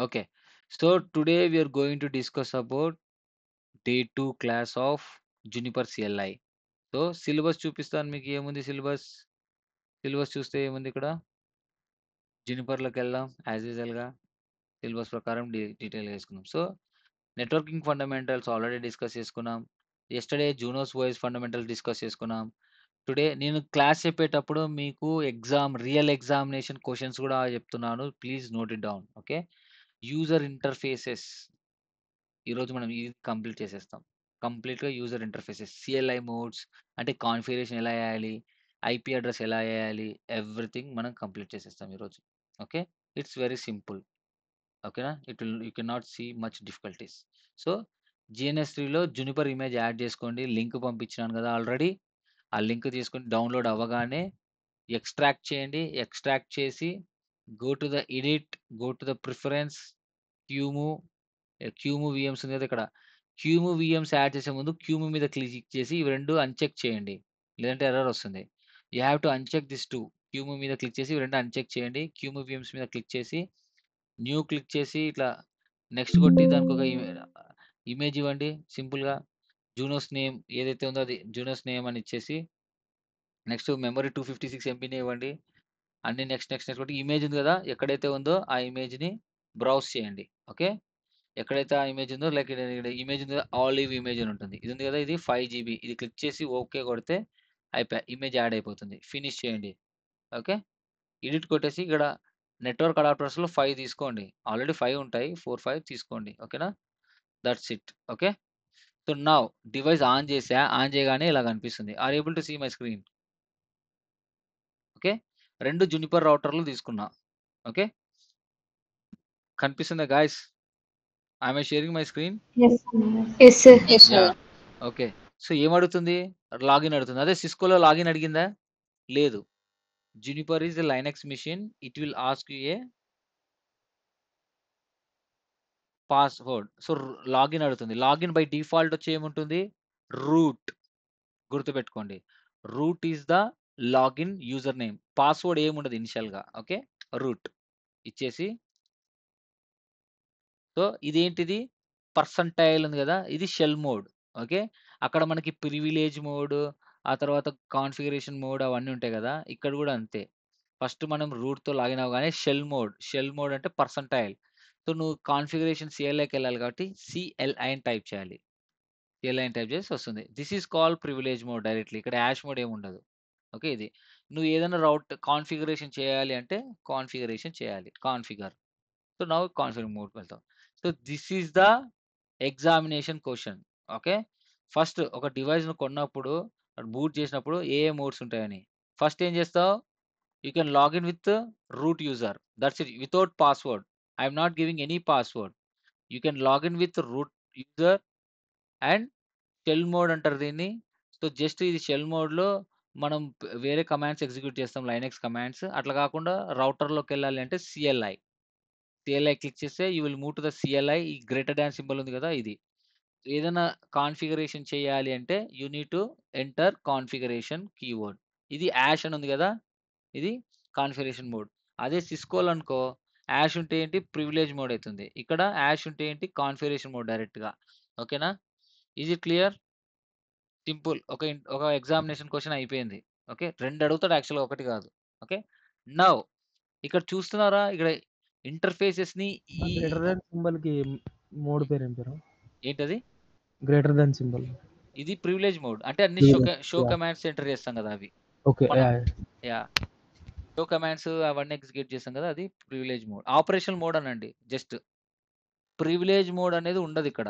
Okay, so today we are going to discuss about day 2 class of Juniper CLI. So syllabus చూపిస్తాను మీకు ఏముంది syllabus syllabus చూస్తే ఏముంది ఇక్కడ జునిపర్లోకి వెళ్దాం యాజ్ యూజువల్గా సిలబస్ ప్రకారం డీ డీటెయిల్గా వేసుకున్నాం so networking fundamentals already discuss చేసుకున్నాం ఎస్టర్డే జూనోస్ వాయిస్ fundamentals డిస్కస్ చేసుకున్నాం టుడే నేను క్లాస్ చెప్పేటప్పుడు మీకు ఎగ్జామ్ రియల్ ఎగ్జామినేషన్ క్వశ్చన్స్ కూడా చెప్తున్నాను please note it down okay user interfaces ఈరోజు మనం ఇది కంప్లీట్ చేసేస్తాం కంప్లీట్గా యూజర్ ఇంటర్ఫేసెస్ సిఎల్ఐ మోడ్స్ అంటే కాన్ఫిగరేషన్ ఎలా వేయాలి ఐపీ అడ్రస్ ఎలా వేయాలి ఎవ్రీథింగ్ మనం కంప్లీట్ చేసేస్తాం ఈరోజు ఓకే ఇట్స్ వెరీ సింపుల్ ఓకేనా it will you can not see much difficulties so GNS త్రీలో జునిపర్ ఇమేజ్ యాడ్ చేసుకోండి లింక్ పంపించినాను కదా ఆల్రెడీ ఆ లింక్ తీసుకొని డౌన్లోడ్ అవ్వగానే ఎక్స్ట్రాక్ట్ చేయండి ఎక్స్ట్రాక్ట్ చేసి go to the edit go to the preference QEMU QEMU VMs ఉంది కదా ఇక్కడ క్యూము విఎమ్స్ యాడ్ చేసే ముందు క్యూము మీద క్లిక్ చేసి ఇవి రెండు అన్చెక్ చేయండి లేదంటే ఎర్రర్ వస్తుంది you have to uncheck this two QEMU మీద క్లిక్ చేసి ఇవి రెండు అన్చెక్ చేయండి క్యూము విఎమ్స్ మీద క్లిక్ చేసి న్యూ క్లిక్ చేసి ఇట్లా నెక్స్ట్ కొట్టి దానికి ఒక ఇమేజ్ ఇవ్వండి సింపుల్గా జూనోస్ నేమ్ ఏదైతే ఉందో అది జూనోస్ నేమ్ అని ఇచ్చేసి next memory two fifty six ఎంపీని ఇవ్వండి అన్ని నెక్స్ట్ నెక్స్ట్ నెక్స్ట్ ఇమేజ్ ఉంది కదా ఎక్కడైతే ఉందో ఆ ఇమేజ్ని బ్రౌజ్ చేయండి ఓకే ఎక్కడైతే ఆ ఇమేజ్ ఉందో లైక్ ఇక్కడ ఇమేజ్ ఉందో ఆలివ్ ఇమేజ్ అని ఉంటుంది ఇది ఉంది కదా ఇది ఫైవ్ జీబీ ఇది క్లిక్ చేసి ఓకే కొడితే అయిపోయా ఇమేజ్ యాడ్ అయిపోతుంది ఫినిష్ చేయండి ఓకే ఎడిట్ కొట్టేసి ఇక్కడ నెట్వర్క్ అడాప్టర్స్లో ఫైవ్ తీసుకోండి ఆల్రెడీ ఫైవ్ ఉంటాయి ఫోర్ ఫైవ్ తీసుకోండి ఓకేనా దట్స్ ఇట్ ఓకే సో నా డివైస్ ఆన్ చేసా ఆన్ చేయగానే ఇలా కనిపిస్తుంది are able to see my screen okay రెండు జునిపర్ రౌటర్లు తీసుకున్నా ఓకే కనిపిస్తుంది guys I'm sharing my screen okay so ఏం అడుగుతుంది లాగిన్ అడుగుతుంది అదే సిస్కోలో లాగిన్ అడిగిందా లేదు Juniper is Linux machine it will ask a password so login అడుగుతుంది లాగిన్ బై డిఫాల్ట్ వచ్చి ఏముంటుంది రూట్ గుర్తుపెట్టుకోండి root is the login user name password ఏముండదు ఇనిషియల్గా ఓకే రూట్ ఇచ్చేసి సో ఇదేంటిది పర్సంటైల్ ఉంది కదా ఇది షెల్ మోడ్ ఓకే అక్కడ మనకి ప్రివిలేజ్ మోడ్ ఆ తర్వాత కాన్ఫిగరేషన్ మోడ్ అవన్నీ ఉంటాయి కదా ఇక్కడ కూడా అంతే ఫస్ట్ మనం రూట్తో లాగిన్ అవగానే షెల్ మోడ్ షెల్ మోడ్ అంటే పర్సంటైల్ సో నువ్వు కాన్ఫిగరేషన్ సిఎల్ఐకి వెళ్ళాలి కాబట్టి సిఎల్ఐ అని టైప్ చేయాలి సిఎల్ఐ అని టైప్ చేసి వస్తుంది this is call privilege mode directly ఇక్కడ యాష్ మోడ్ ఏమి ఉండదు ఓకే ఇది నువ్వు ఏదైనా రౌట్ కాన్ఫిగరేషన్ చేయాలి అంటే కాన్ఫిగరేషన్ చేయాలి కాన్ఫిగర్ సో నవ్వు కాన్ఫిగర్ మోడ్ వెళ్తావు so this is the examination question okay first ఒక డివైస్ను కొన్నప్పుడు బూట్ చేసినప్పుడు ఏ ఏ మోడ్స్ ఉంటాయని ఫస్ట్ ఏం చేస్తావు you can login with root user that's it without password I'm not giving any password you can login with root user and shell mode అంటారు దీన్ని సో జస్ట్ ఇది షెల్ మోడ్లో మనం వేరే కమాండ్స్ ఎగ్జిక్యూట్ చేస్తాం లైనెక్స్ కమాండ్స్ అట్లా కాకుండా రౌటర్లోకి వెళ్ళాలి అంటే సిఎల్ఐ సిఎల్ఐ క్లిక్ చేస్తే you will move to the CLI ఈ గ్రేటర్ డ్యాన్ సింబల్ ఉంది కదా ఇది ఏదైనా కాన్ఫిగరేషన్ చేయాలి అంటే you need to enter configuration keyword ఇది యాష్ అని ఉంది కదా ఇది కాన్ఫిగరేషన్ మోడ్ అదే సిస్కోల్ అనుకో యాష్ ఉంటే ఏంటి ప్రివిలేజ్ మోడ్ అవుతుంది ఇక్కడ యాష్ ఉంటే ఏంటి కాన్ఫిగరేషన్ మోడ్ డైరెక్ట్గా ఓకేనా ఈజ్ ఇట్ క్లియర్ సింపుల్ ఒక ఒక ఎగ్జామినేషన్ క్వశ్చన్ అయిపోయింది ఓకే రెండు అడుగుతాడు యాక్చువల్గా ఒకటి కాదు ఓకే నవ్ ఇక్కడ చూస్తున్నారా ఇక్కడ ఇంటర్ఫేసెస్ ని ఈ గ్రేటర్ దెన్ సింబల్ కి మోడ్ పేరు ఏం ఏంటది గ్రేటర్ దెన్ సింబల్ ఇది ప్రివిలేజ్ మోడ్ అంటే అన్ని షో కమాండ్స్ ఎంటర్ చేస్తాం కదా అవి ఓకే యా షో కమాండ్స్ అవన్నీ ఎగ్జిక్యూట్ చేస్తాం కదా అది ప్రివిలేజ్ మోడ్ ఆపరేషన్ మోడ్ అనండి జస్ట్ ప్రివిలేజ్ మోడ్ అనేది ఉండదు ఇక్కడ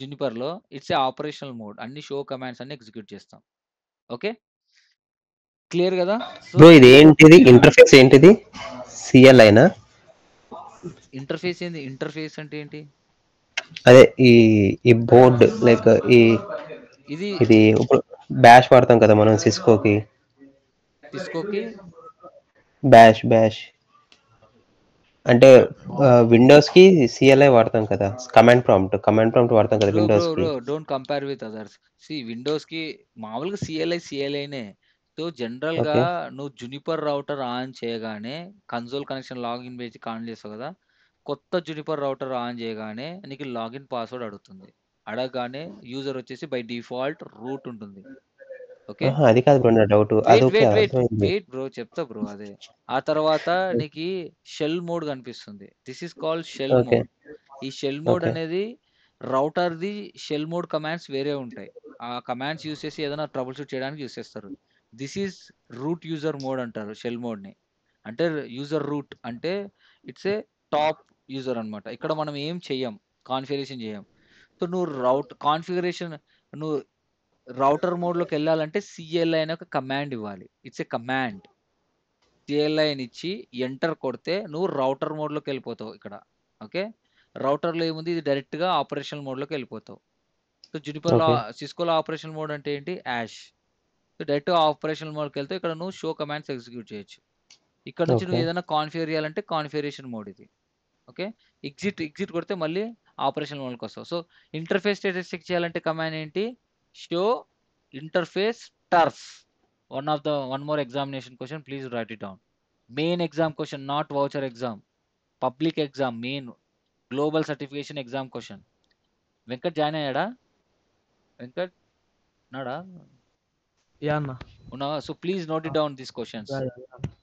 జునిపర్ లో ఇట్స్ ఏ ఆపరేషనల్ మోడ్ అన్ని షో కమాండ్స్ అన్ని ఎగ్జిక్యూట్ చేస్తాం ఓకే క్లియర్ కదా సో ఇది ఏంటిది ఇంటర్ఫేస్ ఏంటిది సిఎల్ అయినా ఇంటర్ఫేస్ ఏంది ఇంటర్ఫేస్ అంటే ఏంటి అదే ఈ ఈ బోర్డ్ లైక్ ఈ ఇది ఇది బ్యాష్ వాడతాం కదా మనం సిస్కోకి సిస్కోకి బ్యాష్ బ్యాష్ అంటే విండోస్ కి సిఎల్ఐ వాడతాం కదా కమాండ్ ప్రాంప్ట్ కమాండ్ ప్రాంప్ట్ వాడతాం కదా విండోస్ కి డోంట్ కంపేర్ విత్ అదర్స్ సి విండోస్ కి మామూలుగా సిఎల్ఐ నే సో జనరల్ గా నువ్వు జునిపర్ రౌటర్ ఆన్ చేయగానే console connection login page on చేస్తావు కదా కొత్త జునిపర్ రౌటర్ ఆన్ చేయగానే నీకు లాగిన్ పాస్వర్డ్ అడుగుతుంది అడగగానే యూజర్ వచ్చేసి బై డిఫాల్ట్ రూట్ ఉంటుంది ఓకే అది వెయిట్ బ్రో చెప్తా బ్రో అదే ఆ తర్వాత నీకు షెల్ మోడ్ కనిపిస్తుంది this is call shell mode ఈ షెల్ మోడ్ అనేది రౌటర్ ది షెల్ మోడ్ కమాండ్స్ వేరే ఉంటాయి ఆ కమాండ్స్ యూస్ చేసి ఏదైనా ట్రబుల్ షూట్ చేయడానికి యూస్ చేస్తారు this is root user mode అంటారు షెల్ మోడ్ ని అంటే యూజర్ రూట్ అంటే ఇట్స్ ఏ టాప్ యూజర్ అనమాట ఇక్కడ మనం ఏం చెయ్యం కాన్ఫిగరేషన్ చేయం సో నువ్వు రౌట్ కాన్ఫిగరేషన్ నువ్వు రౌటర్ మోడ్లోకి వెళ్ళాలంటే సిఎల్ఐ అనే ఒక కమాండ్ ఇవ్వాలి ఇట్స్ ఏ కమాండ్ సిఎల్ఐని ఇచ్చి ఎంటర్ కొడితే నువ్వు రౌటర్ మోడ్లోకి వెళ్ళిపోతావు ఇక్కడ ఓకే రౌటర్లో ఏముంది ఇది డైరెక్ట్గా ఆపరేషనల్ మోడ్లోకి వెళ్ళిపోతావు సో జునిపర్ సిస్కోలో ఆపరేషనల్ మోడ్ అంటే ఏంటి యాష్ సో డైరెక్ట్గా ఆపరేషనల్ మోడ్కి వెళ్తే ఇక్కడ నువ్వు షో కమాండ్స్ ఎగ్జిక్యూట్ చేయొచ్చు ఇక్కడ నుంచి నువ్వు ఏదైనా కాన్ఫిగర్ చేయాలంటే కాన్ఫిగరేషన్ మోడ్ ఇది ఓకే ఎగ్జిట్ ఎగ్జిట్ కొడితే మళ్ళీ ఆపరేషన్ మోడ్కి వస్తావు సో ఇంటర్ఫేస్ స్టేటస్ చెక్ చేయాలంటే కమాండ్ ఏంటి show interface terse one of the one more examination question please write it down main exam question not voucher exam public exam main global certification exam question Venkat join అయ్యాడా వెంకట్ ఉన్నాడా ఉన్నావా so please note it down this questions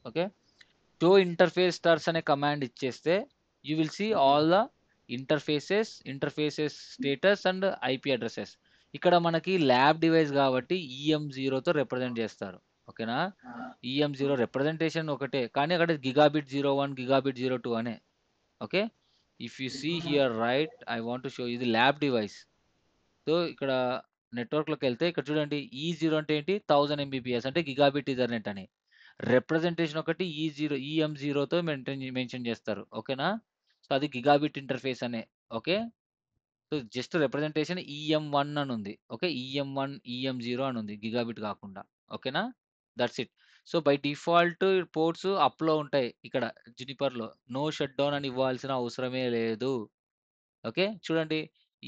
okay to interface stars అనే command ఇచ్చేస్తే you will see all the interfaces interfaces status and IP addresses ఇక్కడ మనకి lab device కాబట్టి EM జీరోతో represent చేస్తారు ఓకేనా ఈఎం జీరో రిప్రజెంటేషన్ ఒకటే కానీ అక్కడ gigabit zero one gigabit zero two అనే okay if you see here right I want show ఇది ల్యాబ్ డివైస్ సో ఇక్కడ నెట్వర్క్లోకి వెళ్తే ఇక్కడ చూడండి ఈ e జీరో అంటే ఏంటి థౌజండ్ ఎంబీపీఎస్ అంటే గిగాబిట్ ఇథర్నెట్ అని రిప్రజెంటేషన్ ఒకటి ఈ జీరో ఈఎం జీరోతో మెయింటైన్ మెన్షన్ చేస్తారు ఓకేనా సో అది గిగాబిట్ ఇంటర్ఫేస్ అనే okay so just representation EM one అని ఉంది okay EM one EM zero అని ఉంది గిగాబిట్ కాకుండా ఓకేనా that's it so by default ports అప్లో ఉంటాయి ఇక్కడ జునిపర్లో నో షట్ డౌన్ అని ఇవ్వాల్సిన అవసరమే లేదు ఓకే చూడండి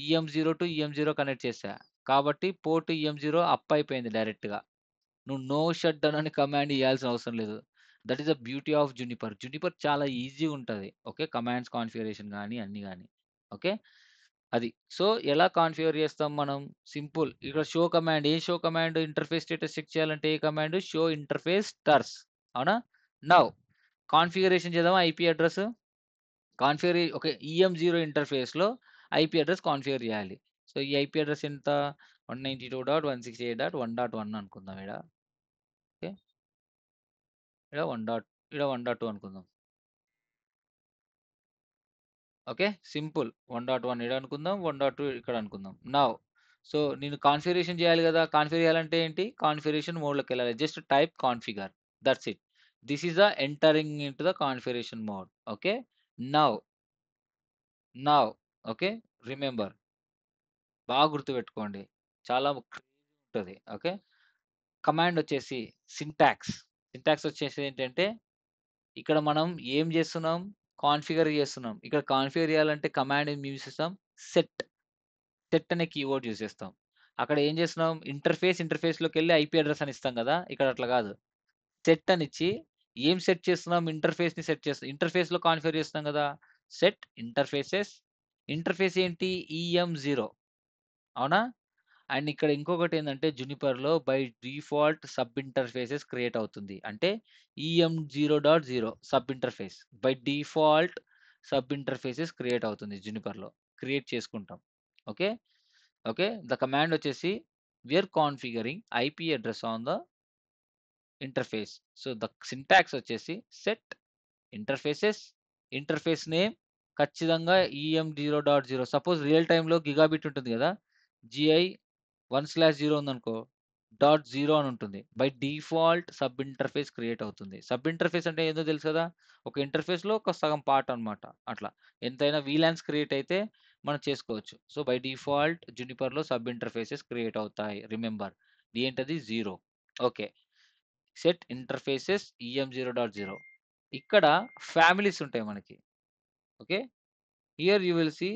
EM zero to EM zero connect చేశా కాబట్టి పోర్ట్ ఈఎం జీరో అప్ అయిపోయింది డైరెక్ట్గా నువ్వు నో షట్ డౌన్ అని కమాండ్ ఇవ్వాల్సిన అవసరం లేదు that is the beauty of Juniper Juniper చాలా ఈజీ ఉంటుంది ఓకే కమాండ్స్ కాన్ఫిగరేషన్ కానీ అన్ని కానీ ఓకే అది సో ఎలా కాన్ఫిగర్ చేస్తాం మనం సింపుల్ ఇక్కడ షో కమాండ్ ఏ show command interface status check చేయాలంటే ఏ కమాండ్ షో ఇంటర్ఫేస్ టర్స్ అవునా నవ్ కాన్ఫిగరేషన్ చేద్దాం IP address configure okay EM zero ఇంటర్ఫేస్లో ఐపీ అడ్రస్ కాన్ఫిగర్ చేయాలి సో ఈ ఐపీ అడ్రస్ ఎంత one ninety two dot one sixty eight dot one dot one అనుకుందాం ఇక్కడ ఓకే ఈడ వన్ డాట్ ఈడ వన్ డాట్ టూ అనుకుందాం okay simple one dot one ఇక్కడ అనుకుందాం వన్ డాట్ టూ ఇక్కడ అనుకుందాం నా సో నేను కాన్ఫిగరేషన్ చేయాలి కదా కాన్ఫిగర్ చేయాలంటే ఏంటి కాన్ఫిగరేషన్ మోడ్లోకి వెళ్ళాలి just type configure that's it this is the entering into the configuration mode okay now now okay remember బాగా గుర్తుపెట్టుకోండి చాలా ఉంటుంది ఓకే కమాండ్ వచ్చేసి సింటాక్స్ సింటాక్స్ వచ్చేసి ఏంటంటే ఇక్కడ మనం ఏం చేస్తున్నాం కాన్ఫిగర్ చేస్తున్నాం ఇక్కడ కాన్ఫిగర్ చేయాలంటే కమాండ్ ఏం యూజ్ చేస్తాం సెట్ సెట్ అనే కీవర్డ్ యూజ్ చేస్తాం అక్కడ ఏం చేస్తున్నాం ఇంటర్ఫేస్ ఇంటర్ఫేస్లోకి వెళ్ళి ఐపీ అడ్రస్ అని ఇస్తాం కదా ఇక్కడ అట్లా కాదు సెట్ అని ఇచ్చి ఏం సెట్ చేస్తున్నాం ఇంటర్ఫేస్ని సెట్ చేస్తాం ఇంటర్ఫేస్లో కాన్ఫిగర్ చేస్తున్నాం కదా సెట్ ఇంటర్ఫేసెస్ ఇంటర్ఫేస్ ఏంటి ఈఎం జీరో అవునా అండ్ ఇక్కడ ఇంకొకటి ఏంటంటే జునిపర్లో by default sub interfaces create అవుతుంది అంటే EM zero dot zero sub interface by default sub interfaces create అవుతుంది జునిపర్లో క్రియేట్ చేసుకుంటాం ఓకే ఓకే ద కమాండ్ వచ్చేసి we are configuring IP address on the interface so the syntax వచ్చేసి set interfaces interface name ఖచ్చితంగా EM zero dot zero suppose real టైంలో gigabit ఉంటుంది కదా GI one slash zero ఉందనుకో డాట్ జీరో అని ఉంటుంది by default sub interface create అవుతుంది sub interface అంటే ఏదో తెలుసు కదా ఒక ఇంటర్ఫేస్లో ఒక సగం పార్ట్ అనమాట అట్లా ఎంతైనా వీలాన్స్ క్రియేట్ అయితే మనం చేసుకోవచ్చు సో బై డిఫాల్ట్ జునిపర్లో సబ్ ఇంటర్ఫేసెస్ క్రియేట్ అవుతాయి రిమెంబర్ ఏంటది zero okay set interfaces EM zero dot zero ఇక్కడ ఫ్యామిలీస్ ఉంటాయి మనకి okay here you will see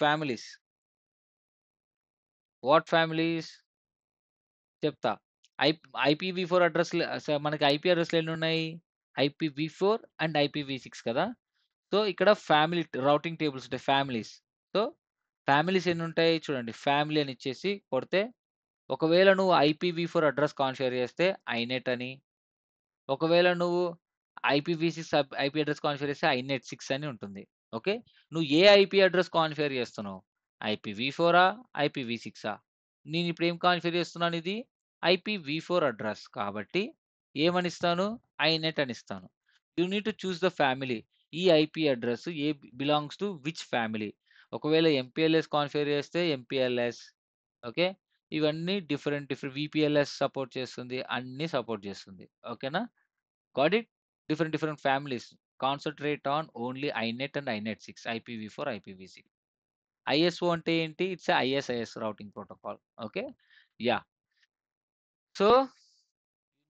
families what families చెప్తా ఐ ఐపీవీ ఫోర్ అడ్రస్ మనకి ఐపీ అడ్రస్లు ఎన్ని ఉన్నాయి IPv four and IPv six కదా సో ఇక్కడ ఫ్యామిలీ రౌటింగ్ టేబుల్స్ ఉంటాయి ఫ్యామిలీస్ సో ఫ్యామిలీస్ ఎన్ని ఉంటాయి చూడండి ఫ్యామిలీ అని ఇచ్చేసి కొడితే ఒకవేళ నువ్వు ఐపీవీ ఫోర్ అడ్రస్ కాన్ఫిగర్ చేస్తే ఐనెట్ అని ఒకవేళ నువ్వు IPv six IP address configure చేస్తే ఐనెట్ సిక్స్ అని ఉంటుంది ఓకే నువ్వు ఏ ఐపీ అడ్రస్ కాన్ఫిగర్ చేస్తున్నావు ఐపీవీ ఫోరా ఐపీవీ సిక్సా నేను ఇప్పుడు ఏం కాన్ఫిగర్ చేస్తున్నాను ఇది ఐపీవీ ఫోర్ అడ్రస్ కాబట్టి ఏమని ఇస్తాను ఐనెట్ అని ఇస్తాను you need to choose the family ఈ ఐపీ అడ్రస్ ఏ బిలాంగ్స్ టు విచ్ ఫ్యామిలీ ఒకవేళ ఎంపీఎల్ఎస్ కాన్ఫిగర్ చేస్తే ఎంపీఎల్ఎస్ ఓకే ఇవన్నీ డిఫరెంట్ డిఫరెంట్ విపిఎల్ఎస్ సపోర్ట్ చేస్తుంది అన్నీ సపోర్ట్ చేస్తుంది ఓకేనా got it different different families concentrate on only inet and inet six IPv four IPv six ISO అంటే ఏంటి it's ISIS routing protocol okay yeah so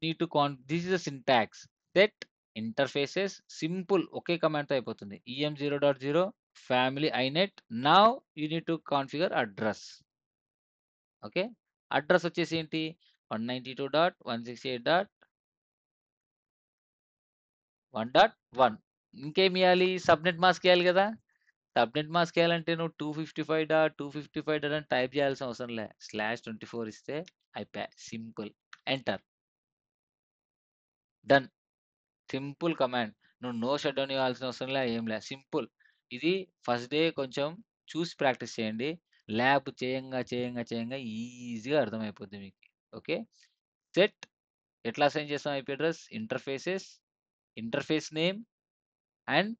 need to con this is the syntax that interfaces simple ఒకే కమాండ్తో అయిపోతుంది EM zero dot zero family inet now you need to configure address okay address వచ్చేసి ఏంటి one ninety two dot one sixty eight dot one dot one ఇంకేమి ఇవ్వాలి subnet mask ఇవ్వాలి కదా subnet mask వేయాలంటే నువ్వు two fifty five dot two fifty five dot అని type చేయాల్సిన అవసరం లే స్లాష్ ట్వంటీ ఫోర్ ఇస్తే అయిపోయా simple enter done simple command నువ్వు నో షట్ డౌన్ ఇవ్వాల్సిన అవసరం లే ఏం లే సింపుల్ ఇది ఫస్ట్ డే కొంచెం చూసి ప్రాక్టీస్ చేయండి ల్యాబ్ చేయంగా చేయంగా చేయంగా ఈజీగా అర్థమైపోద్ది మీకు ఓకే సెట్ ఎట్లా సైన్ చేస్తాం IP address interfaces interface name and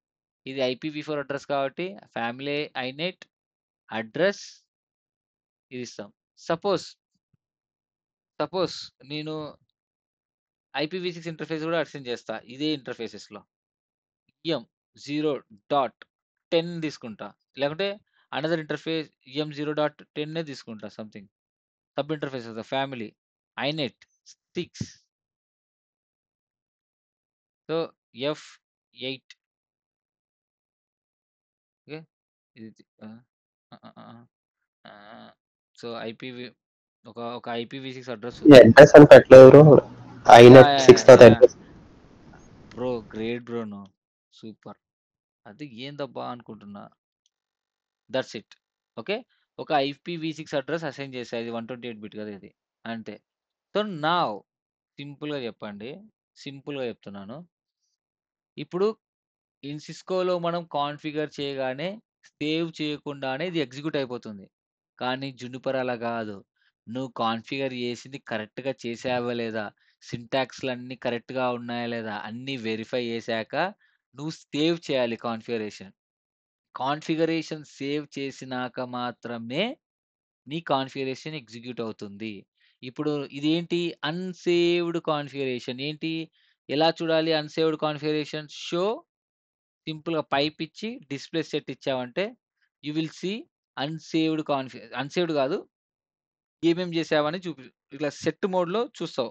ఇది ఐపీవీ ఫోర్ అడ్రస్ కాబట్టి ఫ్యామిలీ ఐనెట్ అడ్రస్ ఇది ఇస్తాం సపోజ్ సపోజ్ నేను ఐపీవీ సిక్స్ ఇంటర్ఫేస్ కూడా అడ్సెండ్ చేస్తా ఇదే ఇంటర్ఫేసెస్లో ఎం జీరో డాట్ టెన్ తీసుకుంటా లేకుంటే another interface EM zero dot టెన్నే తీసుకుంటా something sub interface the family inet six so F eight ఇది సో, ఐపీవి ఒక ఒక ఐపీవి సిక్స్ అడ్రస్ అని పెట్టలేదు బ్రో. అయిన yeah! Address. Bro great bro no super. అది ఏందబ్బా అనుకుంటున్నా. That's it. ఓకే. ఒక సిక్స్ అడ్రస్ అసైన్ వన్ ఇది ఎయిట్ బిట్ కదా ఇది. అంతే. సో, నా సింపుల్‌గా చెప్పండి. సింపుల్‌గా చెప్తున్నాను. ఇప్పుడు ఇన్సిస్కోలో మనం కాన్ఫిగర్ చేయగానే సేవ్ చేయకుండానే ఇది ఎగ్జిక్యూట్ అయిపోతుంది కానీ జునిపర్ అలా కాదు నువ్వు కాన్ఫిగర్ చేసింది కరెక్ట్గా చేసావా లేదా సింటాక్స్లు అన్నీ కరెక్ట్గా ఉన్నాయా లేదా అన్నీ వెరిఫై చేశాక నువ్వు సేవ్ చేయాలి కాన్ఫిగరేషన్ కాన్ఫిగరేషన్ సేవ్ చేసినాక మాత్రమే నీ కాన్ఫిగరేషన్ ఎగ్జిక్యూట్ అవుతుంది ఇప్పుడు ఇదేంటి అన్సేవ్డ్ కాన్ఫిగరేషన్ ఏంటి ఎలా చూడాలి అన్సేవ్డ్ కాన్ఫిగరేషన్ షో సింపుల్గా పైప్ ఇచ్చి డిస్ప్లే సెట్ ఇచ్చావంటే you will see unsaved config unsaved కాదు ఏమేం చేసావని చూపి ఇట్లా సెట్ మోడ్లో చూస్తావు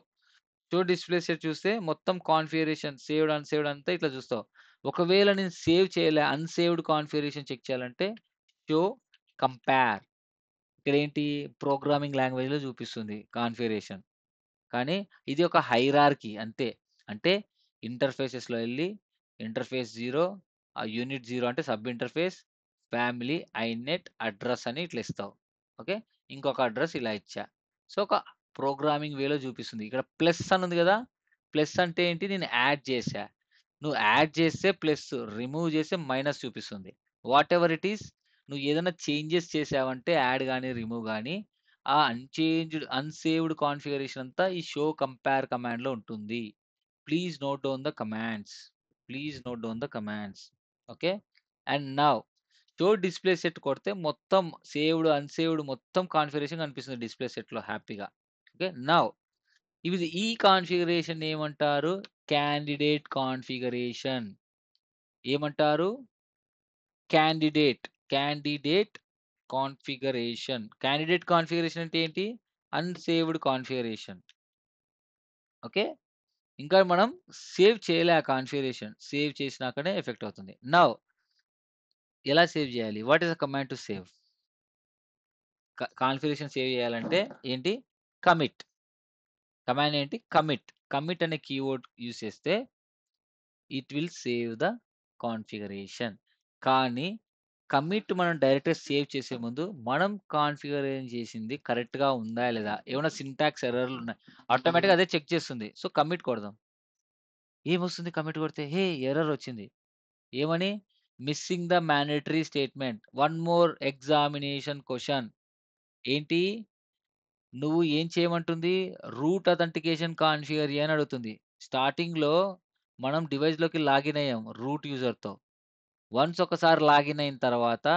చూ డిస్ప్లే సెట్ చూస్తే మొత్తం కాన్ఫిగరేషన్ సేవ్డ్ అన్సేవ్డ్ అంతా ఇట్లా చూస్తావు ఒకవేళ నేను సేవ్ చేయలే అన్సేవ్డ్ కాన్ఫిగరేషన్ చెక్ చేయాలంటే షో కంపేర్ ఇక్కడ ఏంటి ప్రోగ్రామింగ్ లాంగ్వేజ్లో చూపిస్తుంది కాన్ఫిగరేషన్ కానీ ఇది ఒక హైరార్కి అంతే అంటే ఇంటర్ఫేసెస్లో వెళ్ళి ఇంటర్ఫేస్ జీరో ఆ యూనిట్ జీరో అంటే sub interface family inet address అని ఇట్లా ఇస్తావు ఓకే ఇంకొక అడ్రస్ ఇలా ఇచ్చా సో ఒక ప్రోగ్రామింగ్ వేలో చూపిస్తుంది ఇక్కడ ప్లస్ అని ఉంది కదా ప్లస్ అంటే ఏంటి నేను యాడ్ చేశా నువ్వు యాడ్ చేస్తే ప్లస్ రిమూవ్ చేస్తే మైనస్ చూపిస్తుంది వాట్ ఎవర్ ఇట్ ఈస్ నువ్వు ఏదైనా చేంజెస్ చేసావంటే యాడ్ కానీ రిమూవ్ కానీ ఆ అన్చేంజ్డ్ అన్సేవ్డ్ కాన్ఫిగరేషన్ అంతా ఈ షో కంపేర్ కమాండ్లో ఉంటుంది please note down the commands please note down the commands okay and now show display set కొడితే మొత్తం సేవ్డ్ అన్సేవ్డ్ మొత్తం కాన్ఫిగరేషన్ కనిపిస్తుంది డిస్ప్లే సెట్లో హ్యాపీగా ఓకే నవ్ ఇవి ఈ కాన్ఫిగరేషన్ ఏమంటారు క్యాండిడేట్ కాన్ఫిగరేషన్ ఏమంటారు candidate candidate configuration candidate configuration అంటే ఏంటి అన్సేవ్డ్ కాన్ఫిగరేషన్ ఓకే ఇంకా మనం సేవ్ చేయలే ఆ కాన్ఫిగరేషన్ సేవ్ చేసినాకనే ఎఫెక్ట్ అవుతుంది నా ఎలా సేవ్ చేయాలి what is a command to save configuration save చేయాలంటే ఏంటి కమిట్ కమాండ్ ఏంటి కమిట్ కమిట్ అనే కీవర్డ్ యూస్ చేస్తే it will save the configuration కానీ కమిట్ మనం డైరెక్ట్గా సేవ్ చేసే ముందు మనం కాన్ఫిగర్ చేసింది కరెక్ట్గా ఉందా లేదా ఏమైనా సింటాక్స్ ఎర్రర్లు ఉన్నాయి ఆటోమేటిక్గా అదే చెక్ చేస్తుంది సో కమిట్ కొడదాం ఏమొస్తుంది కమిట్ కొడితే హే ఎర్రర్ వచ్చింది ఏమని missing the mandatory statement one more examination question ఏంటి నువ్వు ఏం చేయమంటుంది రూట్ అథెంటికేషన్ కాన్ఫిగర్ అని అడుగుతుంది స్టార్టింగ్లో మనం డివైస్లోకి లాగిన్ అయ్యాం రూట్ యూజర్తో వన్స్ ఒకసారి లాగిన్ అయిన తర్వాత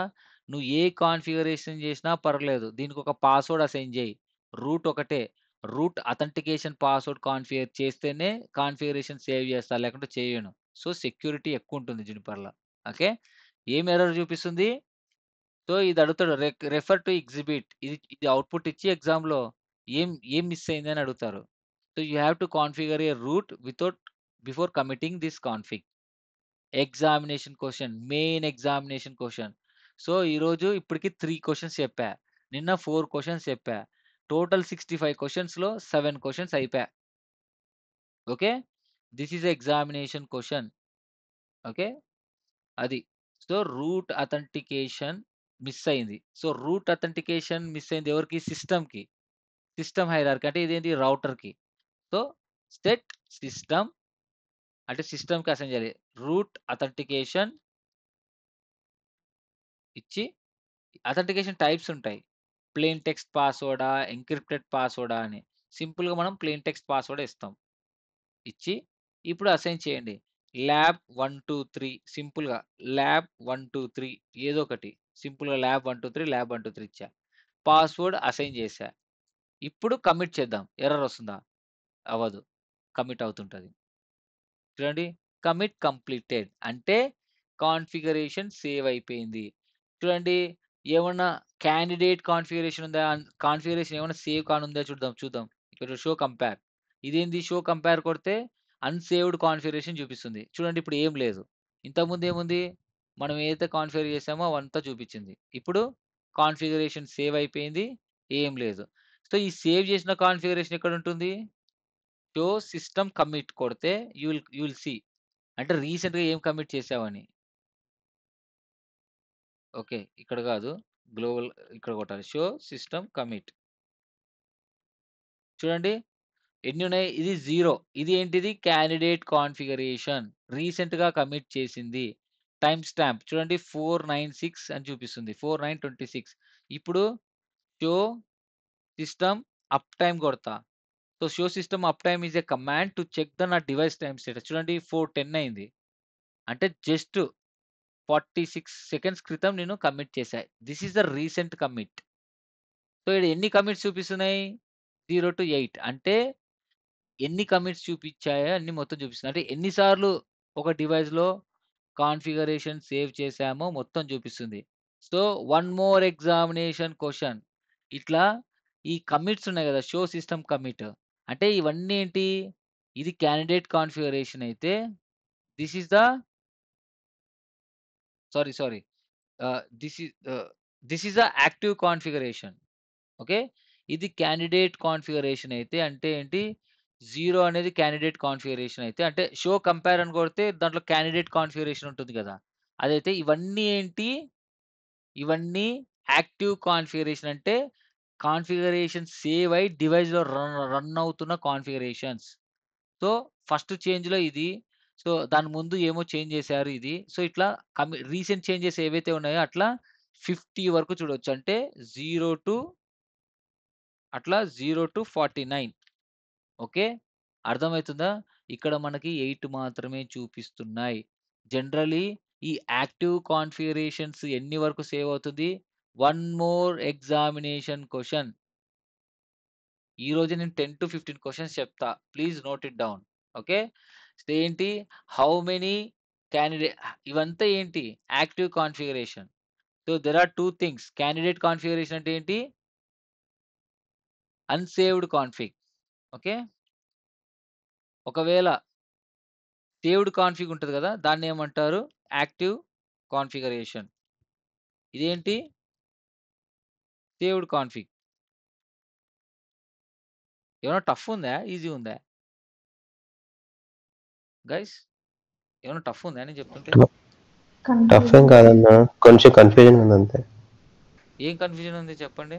నువ్వు ఏ కాన్ఫిగరేషన్ చేసినా పర్వాలేదు దీనికి ఒక పాస్వర్డ్ అసైన్ చేయి రూట్ ఒకటే రూట్ అథెంటికేషన్ పాస్వర్డ్ కాన్ఫిగర్ చేస్తేనే కాన్ఫిగరేషన్ సేవ్ చేస్తా లేకుంటే చేయను సో సెక్యూరిటీ ఎక్కువ ఉంటుంది జునిపర్లో ఓకే ఏం ఎర్రర్ చూపిస్తుంది సో ఇది అడుగుతాడు రెఫర్ టు ఎగ్జిబిట్ ఇది ఇది అవుట్పుట్ ఇచ్చి ఎగ్జామ్లో ఏం ఏం మిస్ అయింది అని అడుగుతారు so you have to configure a root without before committing this config examination question main examination question so ఈరోజు ఇప్పటికి త్రీ క్వశ్చన్స్ చెప్పా నిన్న ఫోర్ క్వశ్చన్స్ చెప్పా టోటల్ సిక్స్టీ ఫైవ్ క్వశ్చన్స్లో సెవెన్ క్వశ్చన్స్ అయిపోయా okay this is examination question okay అది so root authentication miss అయింది so root authentication miss అయింది ఎవరికి సిస్టమ్కి సిస్టమ్ హైరార్కి అంటే ఇదేంటి రౌటర్కి సో సెట్ సిస్టమ్ అంటే సిస్టమ్కి అసైన్ చేయాలి రూట్ అథెంటికేషన్ ఇచ్చి అథెంటికేషన్ టైప్స్ ఉంటాయి ప్లెయిన్ టెక్స్ట్ పాస్వర్డా ఎంక్రిప్టెడ్ పాస్వర్డా అని సింపుల్గా మనం ప్లెయిన్ టెక్స్ట్ పాస్వర్డ్ ఇస్తాం ఇచ్చి ఇప్పుడు అసైన్ చేయండి ల్యాబ్ వన్ టూ త్రీ సింపుల్గా ల్యాబ్ వన్ టూ త్రీ ఏదో ఒకటి సింపుల్గా lab one two three lab one two three ఇచ్చా పాస్వర్డ్ అసైన్ చేశా ఇప్పుడు కమిట్ చేద్దాం ఎర్రర్ వస్తుందా అవ్వదు కమిట్ అవుతుంటుంది చూడండి కమిట్ కంప్లీటెడ్ అంటే కాన్ఫిగరేషన్ సేవ్ అయిపోయింది చూడండి ఏమన్నా క్యాండిడేట్ కాన్ఫిగరేషన్ ఉందా కాన్ఫిగరేషన్ ఏమైనా సేవ్ కానుందా చూద్దాం చూద్దాం ఇక్కడ షో కంపేర్ ఇదేంది షో కంపేర్ కొడితే అన్సేవ్డ్ కాన్ఫిగరేషన్ చూపిస్తుంది చూడండి ఇప్పుడు ఏం లేదు ఇంతకుముందు ఏముంది మనం ఏదైతే కాన్ఫిగర్ చేసామో అవంతా చూపించింది ఇప్పుడు కాన్ఫిగరేషన్ సేవ్ అయిపోయింది ఏం లేదు సో ఈ సేవ్ చేసిన కాన్ఫిగరేషన్ ఎక్కడ ఉంటుంది షో సిస్టమ్ కమిట్ కొడితే you will you will see అంటే రీసెంట్‌గా ఏం కమిట్ చేసావని ఓకే. ఇక్కడ కాదు గ్లోబల్ ఇక్కడ కొట్టాలి షో సిస్టమ్ కమిట్. చూడండి. ఎన్ని ఉన్నాయి ఇది జీరో ఇది ఏంటిది? Candidate configuration. రీసెంట్‌గా కమిట్ చేసింది. టైమ్ స్టాంప్ చూడండి ఫోర్ నైన్ సిక్స్ అని చూపిస్తుంది. ఫోర్ నైన్ ట్వంటీ సిక్స్ ఇప్పుడు షో సిస్టమ్ అప్ టైమ్ కొడతా. So show system uptime is a command to check the నా డివైస్ టైమ్ స్టేటస్ చూడండి ఫోర్ టెన్ అయింది అంటే జస్ట్ ఫార్టీ సిక్స్ సెకండ్స్ క్రితం నేను కమిట్ చేశాను this is the recent commit so ఇక్కడ ఎన్ని కమిట్స్ చూపిస్తున్నాయి జీరో టు ఎయిట్ అంటే ఎన్ని కమిట్స్ చూపించాయో అన్ని మొత్తం చూపిస్తున్నాయి అంటే ఎన్నిసార్లు ఒక డివైస్లో కాన్ఫిగరేషన్ సేవ్ చేశామో మొత్తం చూపిస్తుంది so one more examination question ఇట్లా ఈ కమిట్స్ ఉన్నాయి కదా షో సిస్టమ్ కమిట్ అంటే ఇవన్నీ ఏంటి ఇది క్యాండిడేట్ కాన్ఫిగరేషన్ అయితే this is the sorry sorry this is this is the active configuration okay ఇది క్యాండిడేట్ కాన్ఫిగరేషన్ అయితే అంటే ఏంటి జీరో అనేది క్యాండిడేట్ కాన్ఫిగరేషన్ అయితే అంటే షో కంపేర్ అని కొడితే దాంట్లో క్యాండిడేట్ కాన్ఫిగరేషన్ ఉంటుంది కదా అదైతే ఇవన్నీ ఏంటి ఇవన్నీ యాక్టివ్ కాన్ఫిగరేషన్ అంటే కాన్ఫిగరేషన్ సేవ్ అయి డివైజ్లో రన్ రన్ అవుతున్న కాన్ఫిగరేషన్స్ సో ఫస్ట్ చేంజ్లో ఇది సో దాని ముందు ఏమో చేంజ్ చేశారు ఇది సో ఇట్లా కమి రీసెంట్ చేంజెస్ ఏవైతే ఉన్నాయో అట్లా ఫిఫ్టీ వరకు చూడవచ్చు అంటే జీరో టు అట్లా zero to forty nine okay అర్థమవుతుందా ఇక్కడ మనకి ఎయిట్ మాత్రమే చూపిస్తున్నాయి జనరలీ ఈ యాక్టివ్ కాన్ఫిగరేషన్స్ ఎన్ని వరకు సేవ్ అవుతుంది వన్ మోర్ ఎగ్జామినేషన్ క్వశ్చన్ ఈరోజు నేను టెన్ టు ఫిఫ్టీన్ క్వశ్చన్స్ చెప్తా please note it down okay ఏంటి హౌ మెనీ క్యాండిడేట్ ఇవంతా ఏంటి active configuration so there are two things candidate configuration అంటే ఏంటి అన్సేవ్డ్ కాన్ఫిగ్ ఓకే ఒకవేళ సేవ్డ్ కాన్ఫిగ్ ఉంటుంది కదా దాన్ని ఏమంటారు యాక్టివ్ కాన్ఫిగరేషన్ ఇదేంటి సేవ్డ్ కాన్ఫిగ్ ఏమైనా టఫ్ ఉందా ఈజీ ఉందా గైస్ ఏమైనా టఫ్ ఉందా నేను చెప్తుంటే టఫ్ ఏం కాదన్నా కొంచెం కన్ఫ్యూజన్ ఉంది అంతే ఏం కన్ఫ్యూజన్ ఉంది చెప్పండి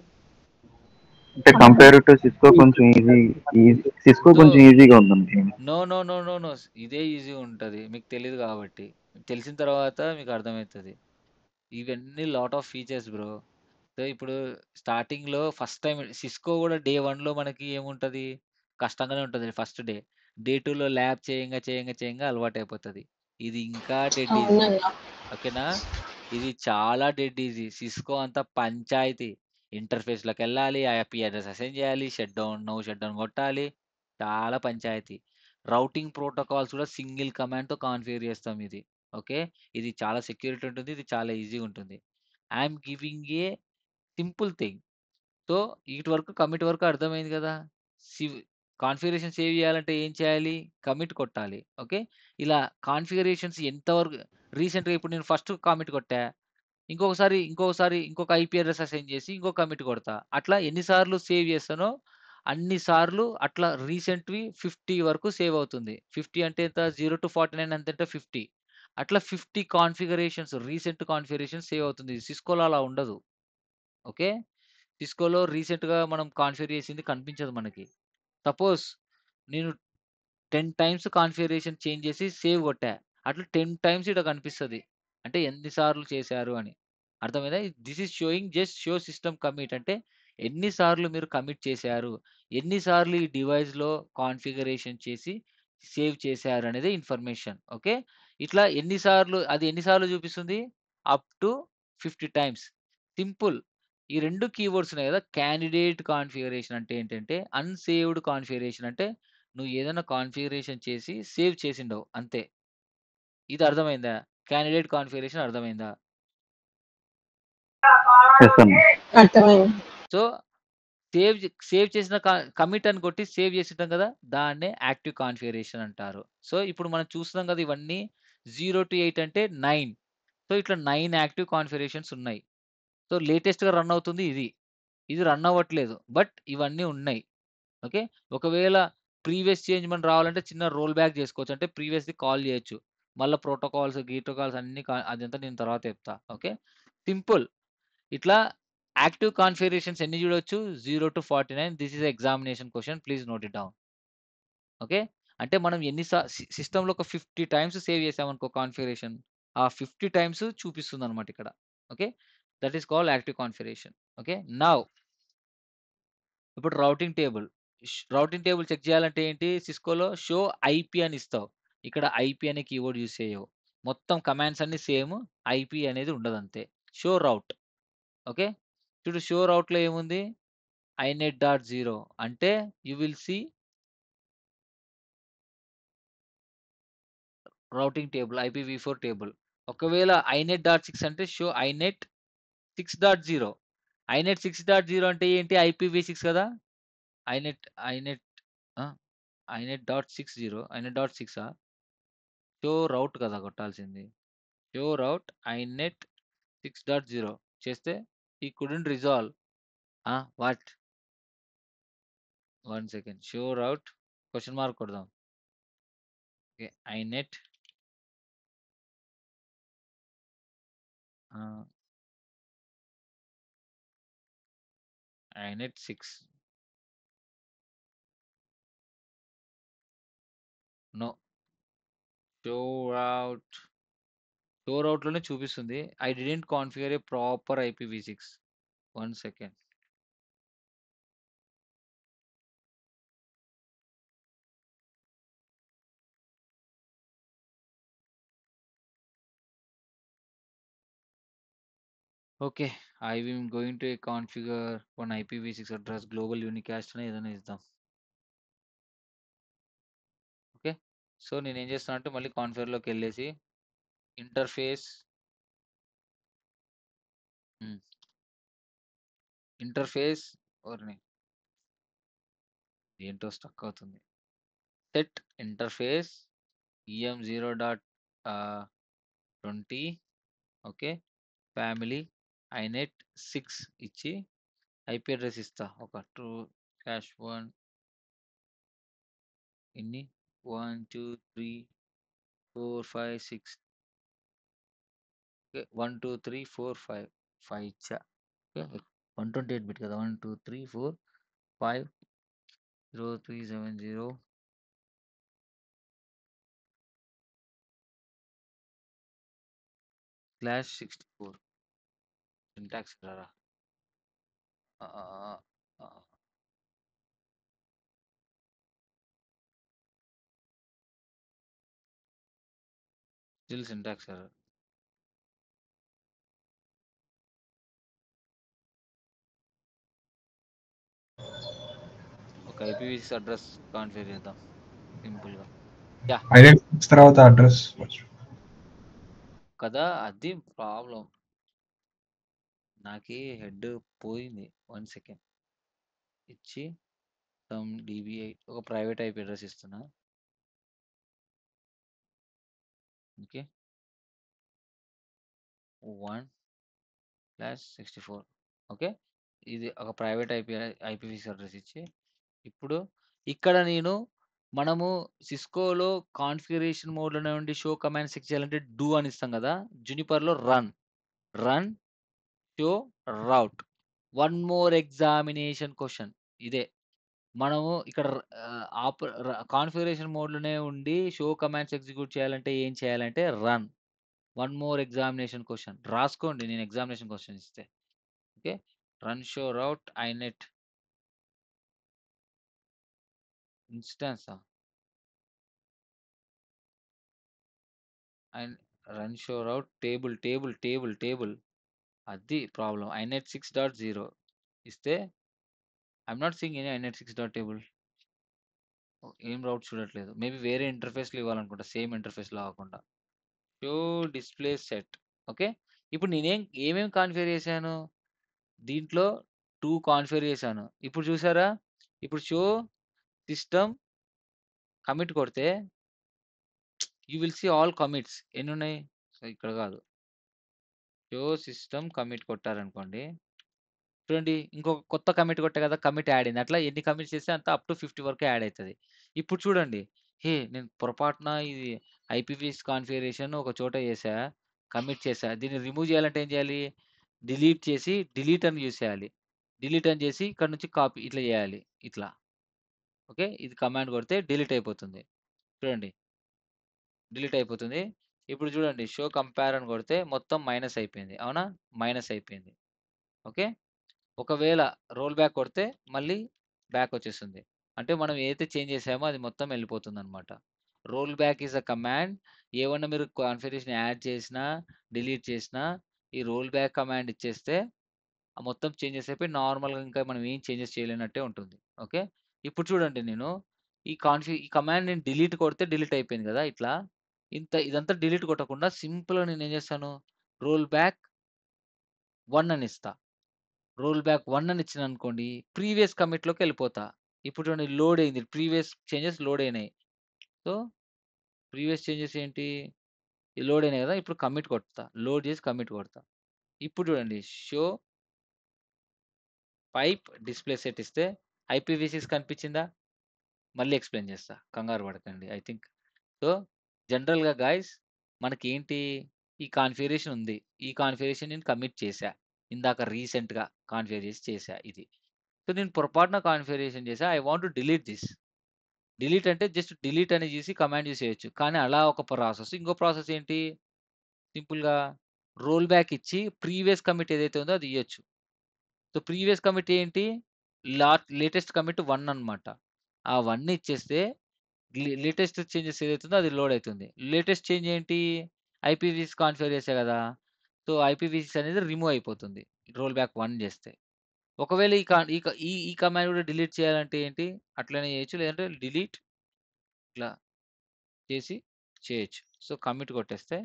అంటే కంపేర్ టు సిస్కో కొంచెం ఈజీ సిస్కో కొంచెం ఈజీగా ఉందండి no no no no no ఇదే ఈజీ ఉంటుంది మీకు తెలియదు కాబట్టి తెలిసిన తర్వాత మీకు అర్థమవుతుంది ఇవన్నీ lot of features bro so ఇప్పుడు స్టార్టింగ్‌లో ఫస్ట్ టైం సిస్కో కూడా డే లో మనకి ఏముంటది? కష్టంగానే ఉంటుంది ఫస్ట్ డే. డే లో ల్యాబ్ చేయంగా, చేయంగా, చేయంగా అలవాటు అయిపోతుంది ఇది ఇంకా డెడ్ ఈజీ. ఓకేనా? ఇది చాలా డెడ్ ఈజీ. సిస్కో అంతా పంచాయతీ. ఇంటర్ఫేస్‌లోకెళ్ళాలి, ఆ ఐపీ అడ్రస్ అసైన్ చేయాలి, shut down, no shut down కొట్టాలి. చాలా పంచాయతీ. రౌటింగ్ ప్రోటోకాల్స్ కూడా సింగిల్ కమాండ్‌తో కాన్ఫిగర్ చేస్తాం ఇది. ఓకే. ఇది చాలా సెక్యూరిటీ ఉంటుంది. ఇది చాలా ఈజీ‌గుంటుంది. I I'm giving a simple thing so ఇటు వరకు కమిట్ వరకు అర్థమైంది కదా కాన్ఫిగరేషన్ సేవ్ చేయాలంటే ఏం చేయాలి కమిట్ కొట్టాలి ఓకే ఇలా కాన్ఫిగరేషన్స్ ఎంతవరకు రీసెంట్గా ఇప్పుడు నేను ఫస్ట్ కమిట్ కొట్టా ఇంకొకసారి ఇంకొకసారి ఇంకొక ఐపీ అడ్రస్ అసైన్ చేసి ఇంకో కమిట్ కొడతా అట్లా ఎన్నిసార్లు సేవ్ చేస్తానో అన్నిసార్లు అట్లా రీసెంట్వి ఫిఫ్టీ వరకు సేవ్ అవుతుంది ఫిఫ్టీ అంటే ఎంత జీరో టు ఫార్టీ నైన్ అంటే ఫిఫ్టీ అట్లా fifty configurations recent configuration save అవుతుంది సిస్కోలో అలా ఉండదు ఓకే సిస్కోలో రీసెంట్గా మనం కాన్ఫిగర్ చేసింది కనిపించదు మనకి సపోజ్ నేను టెన్ టైమ్స్ కాన్ఫిగరేషన్ చేంజ్ చేసి సేవ్ కొట్టా అట్లా టెన్ టైమ్స్ ఇక్కడ కనిపిస్తుంది అంటే ఎన్నిసార్లు చేశారు అని అర్థమైందా this is showing just show system commit అంటే ఎన్నిసార్లు మీరు కమిట్ చేశారు ఎన్నిసార్లు ఈ డివైస్లో కాన్ఫిగరేషన్ చేసి సేవ్ చేశారు అనేది ఇన్ఫర్మేషన్ ఓకే ఇట్లా ఎన్నిసార్లు అది ఎన్నిసార్లు చూపిస్తుంది up to fifty times simple ఈ రెండు కీవర్డ్స్ ఉన్నాయి కదా క్యాండిడేట్ కాన్ఫిగరేషన్ అంటే ఏంటంటే అన్సేవ్డ్ కాన్ఫిగరేషన్ అంటే నువ్వు ఏదైనా కాన్ఫిగరేషన్ చేసి సేవ్ చేసిండవు అంతే ఇది అర్థమైందా క్యాండిడేట్ కాన్ఫిగరేషన్ అర్థమైందా సో సేవ్ సేవ్ చేసిన కమిట్ అని కొట్టి సేవ్ చేసింటాం కదా దాన్నే యాక్టివ్ కాన్ఫిగరేషన్ అంటారు సో ఇప్పుడు మనం చూస్తున్నాం కదా ఇవన్నీ జీరో టు ఎయిట్ అంటే నైన్ సో ఇట్లా నైన్ యాక్టివ్ కాన్ఫిగరేషన్స్ ఉన్నాయి సో లేటెస్ట్గా రన్ అవుతుంది ఇది ఇది రన్ అవ్వట్లేదు బట్ ఇవన్నీ ఉన్నాయి ఓకే ఒకవేళ ప్రీవియస్ చేంజ్ మనం రావాలంటే చిన్న రోల్ బ్యాక్ చేసుకోవచ్చు అంటే ప్రీవియస్ది కాల్ చేయొచ్చు మళ్ళీ ప్రోటోకాల్స్ గీటోకాల్స్ అన్ని అదంతా నేను తర్వాత చెప్తా ఓకే సింపుల్ ఇట్లా యాక్టివ్ కాన్ఫిగరేషన్స్ ఎన్ని చూడొచ్చు zero to forty nine this is examination question please note it down okay అంటే మనం ఎన్ని సిస్టంలో ఒక ఫిఫ్టీ టైమ్స్ సేవ్ చేసామనుకో కాన్ఫిగరేషన్ ఆ ఫిఫ్టీ టైమ్స్ చూపిస్తుంది అనమాట ఇక్కడ okay that is called active configuration okay now ఇప్పుడు routing table routing table check చేయాలంటే ఏంటి సిస్కోలో షో ఐపీ అని ఇస్తావు ఇక్కడ ఐపీ అనే కీవర్డ్ యూస్ చేయవు మొత్తం కమాండ్స్ అన్ని సేమ్ ఐపీ అనేది ఉండదు అంతే షో రౌట్ ఓకే చూడు షో రౌట్లో ఏముంది ఐనెట్ డాట్ జీరో అంటే you will see routing table IPv four table ఒకవేళ ఐనెట్ డాట్ సిక్స్ అంటే show inet six dot zero inet six dot zero అంటే ఏంటి ఐపీవీ సిక్స్ కదా inet inet inet dot six zero inet dot సిక్సా pure route కదా కొట్టాల్సింది pure route inet six dot zero చేస్తే ఈ కుడెంట్ resolve what one second sure rate question mark కొడదాం okay inet I need 6. No. Show out. Show out. I didn't configure a proper IPv6. One second. Okay. I am going to configure one IPv6 address global unicast అని ఏదైనా ఇద్దాం okay so నేను ఏం చేస్తున్నా అంటే మళ్ళీ కాన్ఫిగర్లోకి వెళ్ళేసి ఇంటర్ఫేస్ ఇంటర్ఫేస్ ఓర్ని ఏంటో స్టక్ అవుతుంది set interface EM zero dot twenty okay family inet six ఇచ్చి ఐపీ అడ్రస్ ఇస్తా ఒక టూ క్యాష్ వన్ ఇన్ని one two three four five six okay one two three four five five ఇచ్చా okay one twenty eight bit కదా one two three four five zero three seven zero slash sixty four syntax ఎర్రరా still syntax error ఒక ఐపీవీసీ address configure చేద్దాం సింపుల్గా yeah ఐడెంటిఫిక్స్ తర్వాత address కదా అది ప్రాబ్లం నాకి హెడ్ పోయింది వన్ సెకండ్ ఇచ్చి సమ్ డిబిఐ ఒక ప్రైవేట్ ఐపీ అడ్రస్ ఇస్తున్నా okay one plus sixty four okay ఇది ఒక ప్రైవేట్ ఐపీ ఐపీఎస్ అడ్రస్ ఇచ్చి ఇప్పుడు ఇక్కడ నేను మనము సిస్కోలో కాన్ఫిగరేషన్ మోడ్లో ఉండి షో కమాండ్ సెక్ చేయాలంటే డూ అని ఇస్తాం కదా జునిపర్లో run run to route one more examination question ఇదే మనము ఇక్కడ ఆప్ కాన్ఫిగరేషన్ మోడ్లోనే ఉండి షో కమాండ్స్ ఎగ్జిక్యూట్ చేయాలంటే ఏం చేయాలంటే run one more examination question రాసుకోండి నేను ఎగ్జామినేషన్ క్వశ్చన్ ఇస్తే okay run show route inet instance and run show route table table table table అది problem inet six dot zero ఇస్తే I'm not seeing any inet six dot table ఏం route చూడట్లేదు maybe వేరే ఇంటర్ఫేస్లో ఇవ్వాలనుకుంటా same ఇంటర్ఫేస్లో కాకుండా show display set okay ఇప్పుడు నేనేం ఏమేమి configure చేశాను దీంట్లో టూ కాన్ఫిగర్ చేశాను ఇప్పుడు చూసారా ఇప్పుడు షో సిస్టమ్ కమిట్ కొడితే you will see all commits ఎన్ని ఉన్నాయి ఇక్కడ కాదు యో సిస్టమ్ కమిట్ కొట్టారనుకోండి చూడండి ఇంకొక కొత్త కమిట్ కొట్టే కదా కమిట్ యాడ్ అయింది అట్లా ఎన్ని కమిట్ చేస్తే అంత అప్ టు ఫిఫ్టీ వరకు యాడ్ అవుతుంది ఇప్పుడు చూడండి హే నేను పొరపాటున ఇది ఐపీపీఎస్ కాన్ఫిగరేషన్ ఒక చోట చేసా కమిట్ చేసా దీన్ని రిమూవ్ చేయాలంటే ఏం చేయాలి డిలీట్ చేసి డిలీట్ అని యూస్ చేయాలి డిలీట్ అని చేసి ఇక్కడ నుంచి కాపీ ఇట్లా చేయాలి ఇట్లా ఓకే ఇది కమాండ్ కొడితే డిలీట్ అయిపోతుంది చూడండి డిలీట్ అయిపోతుంది ఇప్పుడు చూడండి షో కంపేర్ అని కొడితే మొత్తం మైనస్ అయిపోయింది అవునా మైనస్ అయిపోయింది ఓకే ఒకవేళ రోల్ బ్యాక్ కొడితే మళ్ళీ బ్యాక్ వచ్చేస్తుంది అంటే మనం ఏదైతే చేంజ్ చేసామో అది మొత్తం వెళ్ళిపోతుంది అనమాట roll back is a command ఏమన్నా మీరు కాన్ఫిగరేషన్ యాడ్ చేసినా డిలీట్ చేసినా ఈ రోల్ బ్యాక్ కమాండ్ ఇచ్చేస్తే మొత్తం చేంజెస్ అయిపోయి నార్మల్గా ఇంకా మనం ఏం చేంజెస్ చేయలేనట్టే ఉంటుంది ఓకే ఇప్పుడు చూడండి నేను ఈ కాన్ఫి ఈ కమాండ్ నేను డిలీట్ కొడితే డిలీట్ అయిపోయింది కదా ఇట్లా ఇంత ఇదంతా డిలీట్ కొట్టకుండా సింపుల్ నేను ఏం చేస్తాను రోల్ బ్యాక్ వన్ అని ఇస్తా రోల్ బ్యాక్ వన్ అని ఇచ్చిన అనుకోండి ప్రీవియస్ కమిట్లోకి వెళ్ళిపోతా ఇప్పుడు చూడండి లోడ్ అయింది ప్రీవియస్ చేంజెస్ లోడ్ అయినాయి సో ప్రీవియస్ చేంజెస్ ఏంటి లోడ్ అయినాయి కదా ఇప్పుడు కమిట్ కొడతా లోడ్ చేసి కమిట్ కొడతా ఇప్పుడు చూడండి షో పైప్ డిస్ప్లే సెట్ ఇస్తే ఐపీవీసీస్ కనిపించిందా మళ్ళీ ఎక్స్ప్లెయిన్ చేస్తా కంగారు పడకండి ఐ థింక్ సో జనరల్గా గాయస్ మనకి ఏంటి ఈ కాన్ఫిగరేషన్ ఉంది ఈ కాన్ఫిగరేషన్ నేను కమిట్ చేశా ఇందాక రీసెంట్గా కాన్ఫిగర్ చేసి చేశా ఇది సో నేను పొరపాటున కాన్ఫిగరేషన్ చేశా I want to delete this delete అంటే జస్ట్ డిలీట్ అని చేసి కమాండ్ చేసేయచ్చు కానీ అలా ఒక ప్రాసెస్ ఇంకో ప్రాసెస్ ఏంటి సింపుల్గా రోల్ బ్యాక్ ఇచ్చి ప్రీవియస్ కమిట్ ఏదైతే ఉందో అది ఇవ్వచ్చు సో ప్రీవియస్ కమిట్ ఏంటి లాట్ లేటెస్ట్ కమిట్ వన్ అనమాట ఆ వన్ ఇచ్చేస్తే లేటెస్ట్ చేంజెస్ ఏదైతుందో అది లోడ్ అవుతుంది లేటెస్ట్ చేంజ్ ఏంటి ఐపీవీస్ కాన్ఫిగర్ చేసే కదా సో ఐపీవీస్ అనేది రిమూవ్ అయిపోతుంది రోల్ బ్యాక్ వన్ చేస్తే ఒకవేళ ఈ కా ఈ ఈ కమాండ్ కూడా డిలీట్ చేయాలంటే ఏంటి అట్లనే చేయొచ్చు లేదంటే డిలీట్ ఇట్లా చేసి చేయొచ్చు సో కమిట్ కొట్టేస్తే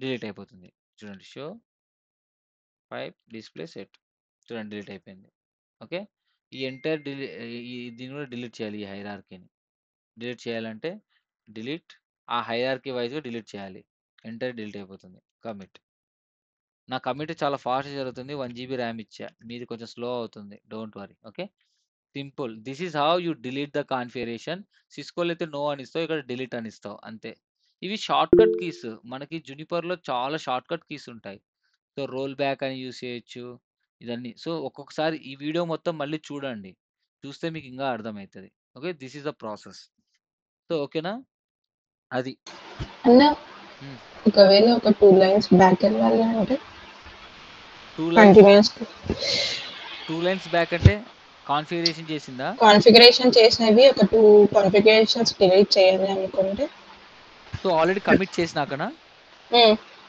డిలీట్ అయిపోతుంది చూడండి షో పైప్ డిస్ప్లే సెట్ చూడండి డిలీట్ అయిపోయింది ఓకే ఈ ఎంటైర్ డిలీ దీన్ని కూడా డిలీట్ చేయాలి ఈ హైరార్కీని డిలీట్ చేయాలంటే డిలీట్ ఆ హైఆర్కి వైజ్గా డిలీట్ చేయాలి ఎంటర్ డిలీట్ అయిపోతుంది కమిట్ నా కమిట్ చాలా ఫాస్ట్ జరుగుతుంది వన్ జీబీ ర్యామ్ ఇచ్చా మీది కొంచెం స్లో అవుతుంది don't worry okay simple this is how you delete the configuration సిస్కోలు అయితే నో అని ఇస్తావు ఇక్కడ డిలీట్ అని ఇస్తావు అంతే ఇవి షార్ట్ కట్ కీస్ మనకి జునిపర్లో చాలా షార్ట్ కట్ కీస్ ఉంటాయి సో రోల్ బ్యాక్ అని యూస్ చేయొచ్చు ఇదన్నీ సో ఒక్కొక్కసారి ఈ వీడియో మొత్తం మళ్ళీ చూడండి చూస్తే మీకు ఇంకా అర్థమవుతుంది okay this is the process so ఓకేనా అది ఒకవేళ ఒక టూ లైన్స్ బ్యాక్ అంటే two lines two lines back అంటే కాన్ఫిగరేషన్ చేసిందా కాన్ఫిగరేషన్ చేసినవి ఒక టూ కాన్ఫిగరేషన్స్ డిలీట్ చేయాలి అనుకుంటే సో ఆల్రెడీ కమిట్ చేసినాకనా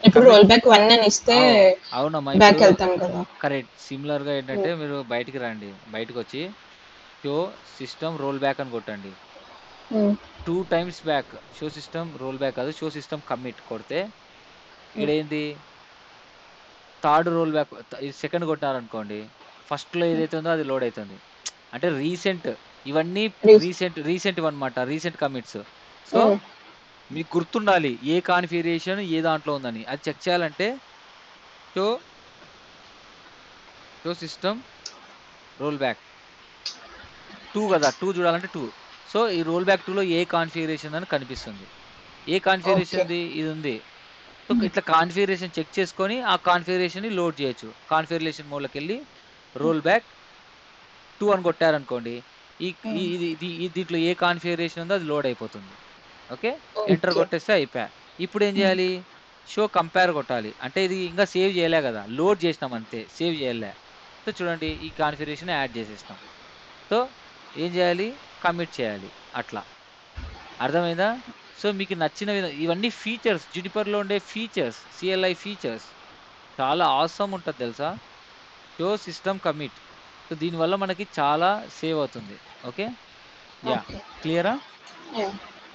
ఇప్పుడు రోల్ బ్యాక్ వన్ అని ఇస్తే అవునమ్మా బ్యాక్ వెళ్తాం కదా కరెక్ట్ సిమిలర్ గా ఏంటంటే మీరు బయటికి రండి బయటకు వచ్చి సో సిస్టమ్ రోల్ బ్యాక్ అని కొట్టండి two times back show system roll back కాదు షో సిస్టమ్ కమిట్ కొడితే ఇక్కడేంది థర్డ్ రోల్ బ్యాక్ సెకండ్ కొట్టినారనుకోండి ఫస్ట్లో ఏదైతే ఉందో అది లోడ్ అవుతుంది అంటే రీసెంట్ ఇవన్నీ రీసెంట్ రీసెంట్ అనమాట రీసెంట్ కమిట్స్ సో మీకు గుర్తుండాలి ఏ కాన్ఫిగరేషన్ ఏ దాంట్లో ఉందని అది చెక్ చేయాలంటే show show system roll back two కదా టూ చూడాలంటే టూ సో ఈ రోల్ బ్యాక్ టూలో ఏ కాన్ఫిగరేషన్ అని కనిపిస్తుంది ఏ కాన్ఫిగరేషన్ ఇది ఉంది సో ఇట్లా కాన్ఫిగరేషన్ చెక్ చేసుకొని ఆ కాన్ఫిగరేషన్ లోడ్ చేయొచ్చు కాన్ఫిగరేషన్ మోడ్లోకి వెళ్ళి రోల్ బ్యాక్ టూ అని కొట్టారనుకోండి ఈ దీంట్లో ఏ కాన్ఫిగరేషన్ ఉందో అది లోడ్ అయిపోతుంది ఓకే ఎంటర్ కొట్టేస్తే అయిపోయా ఇప్పుడు ఏం చేయాలి షో కంపేర్ కొట్టాలి అంటే ఇది ఇంకా సేవ్ చేయలే కదా లోడ్ చేసినాం అంతే సేవ్ చేయలే సో చూడండి ఈ కాన్ఫిగరేషన్ యాడ్ చేసేసినాం సో ఏం చేయాలి కమిట్ చేయాలి అట్లా అర్థమైందా సో మీకు నచ్చిన విధంగా ఇవన్నీ ఫీచర్స్ జుడిపర్లో ఉండే ఫీచర్స్ సిఎల్ఐ ఫీచర్స్ చాలా ఆసమ్ ఉంటుంది తెలుసా షో సిస్టమ్ కమిట్ సో దీనివల్ల మనకి చాలా సేవ్ అవుతుంది ఓకే యా క్లియరా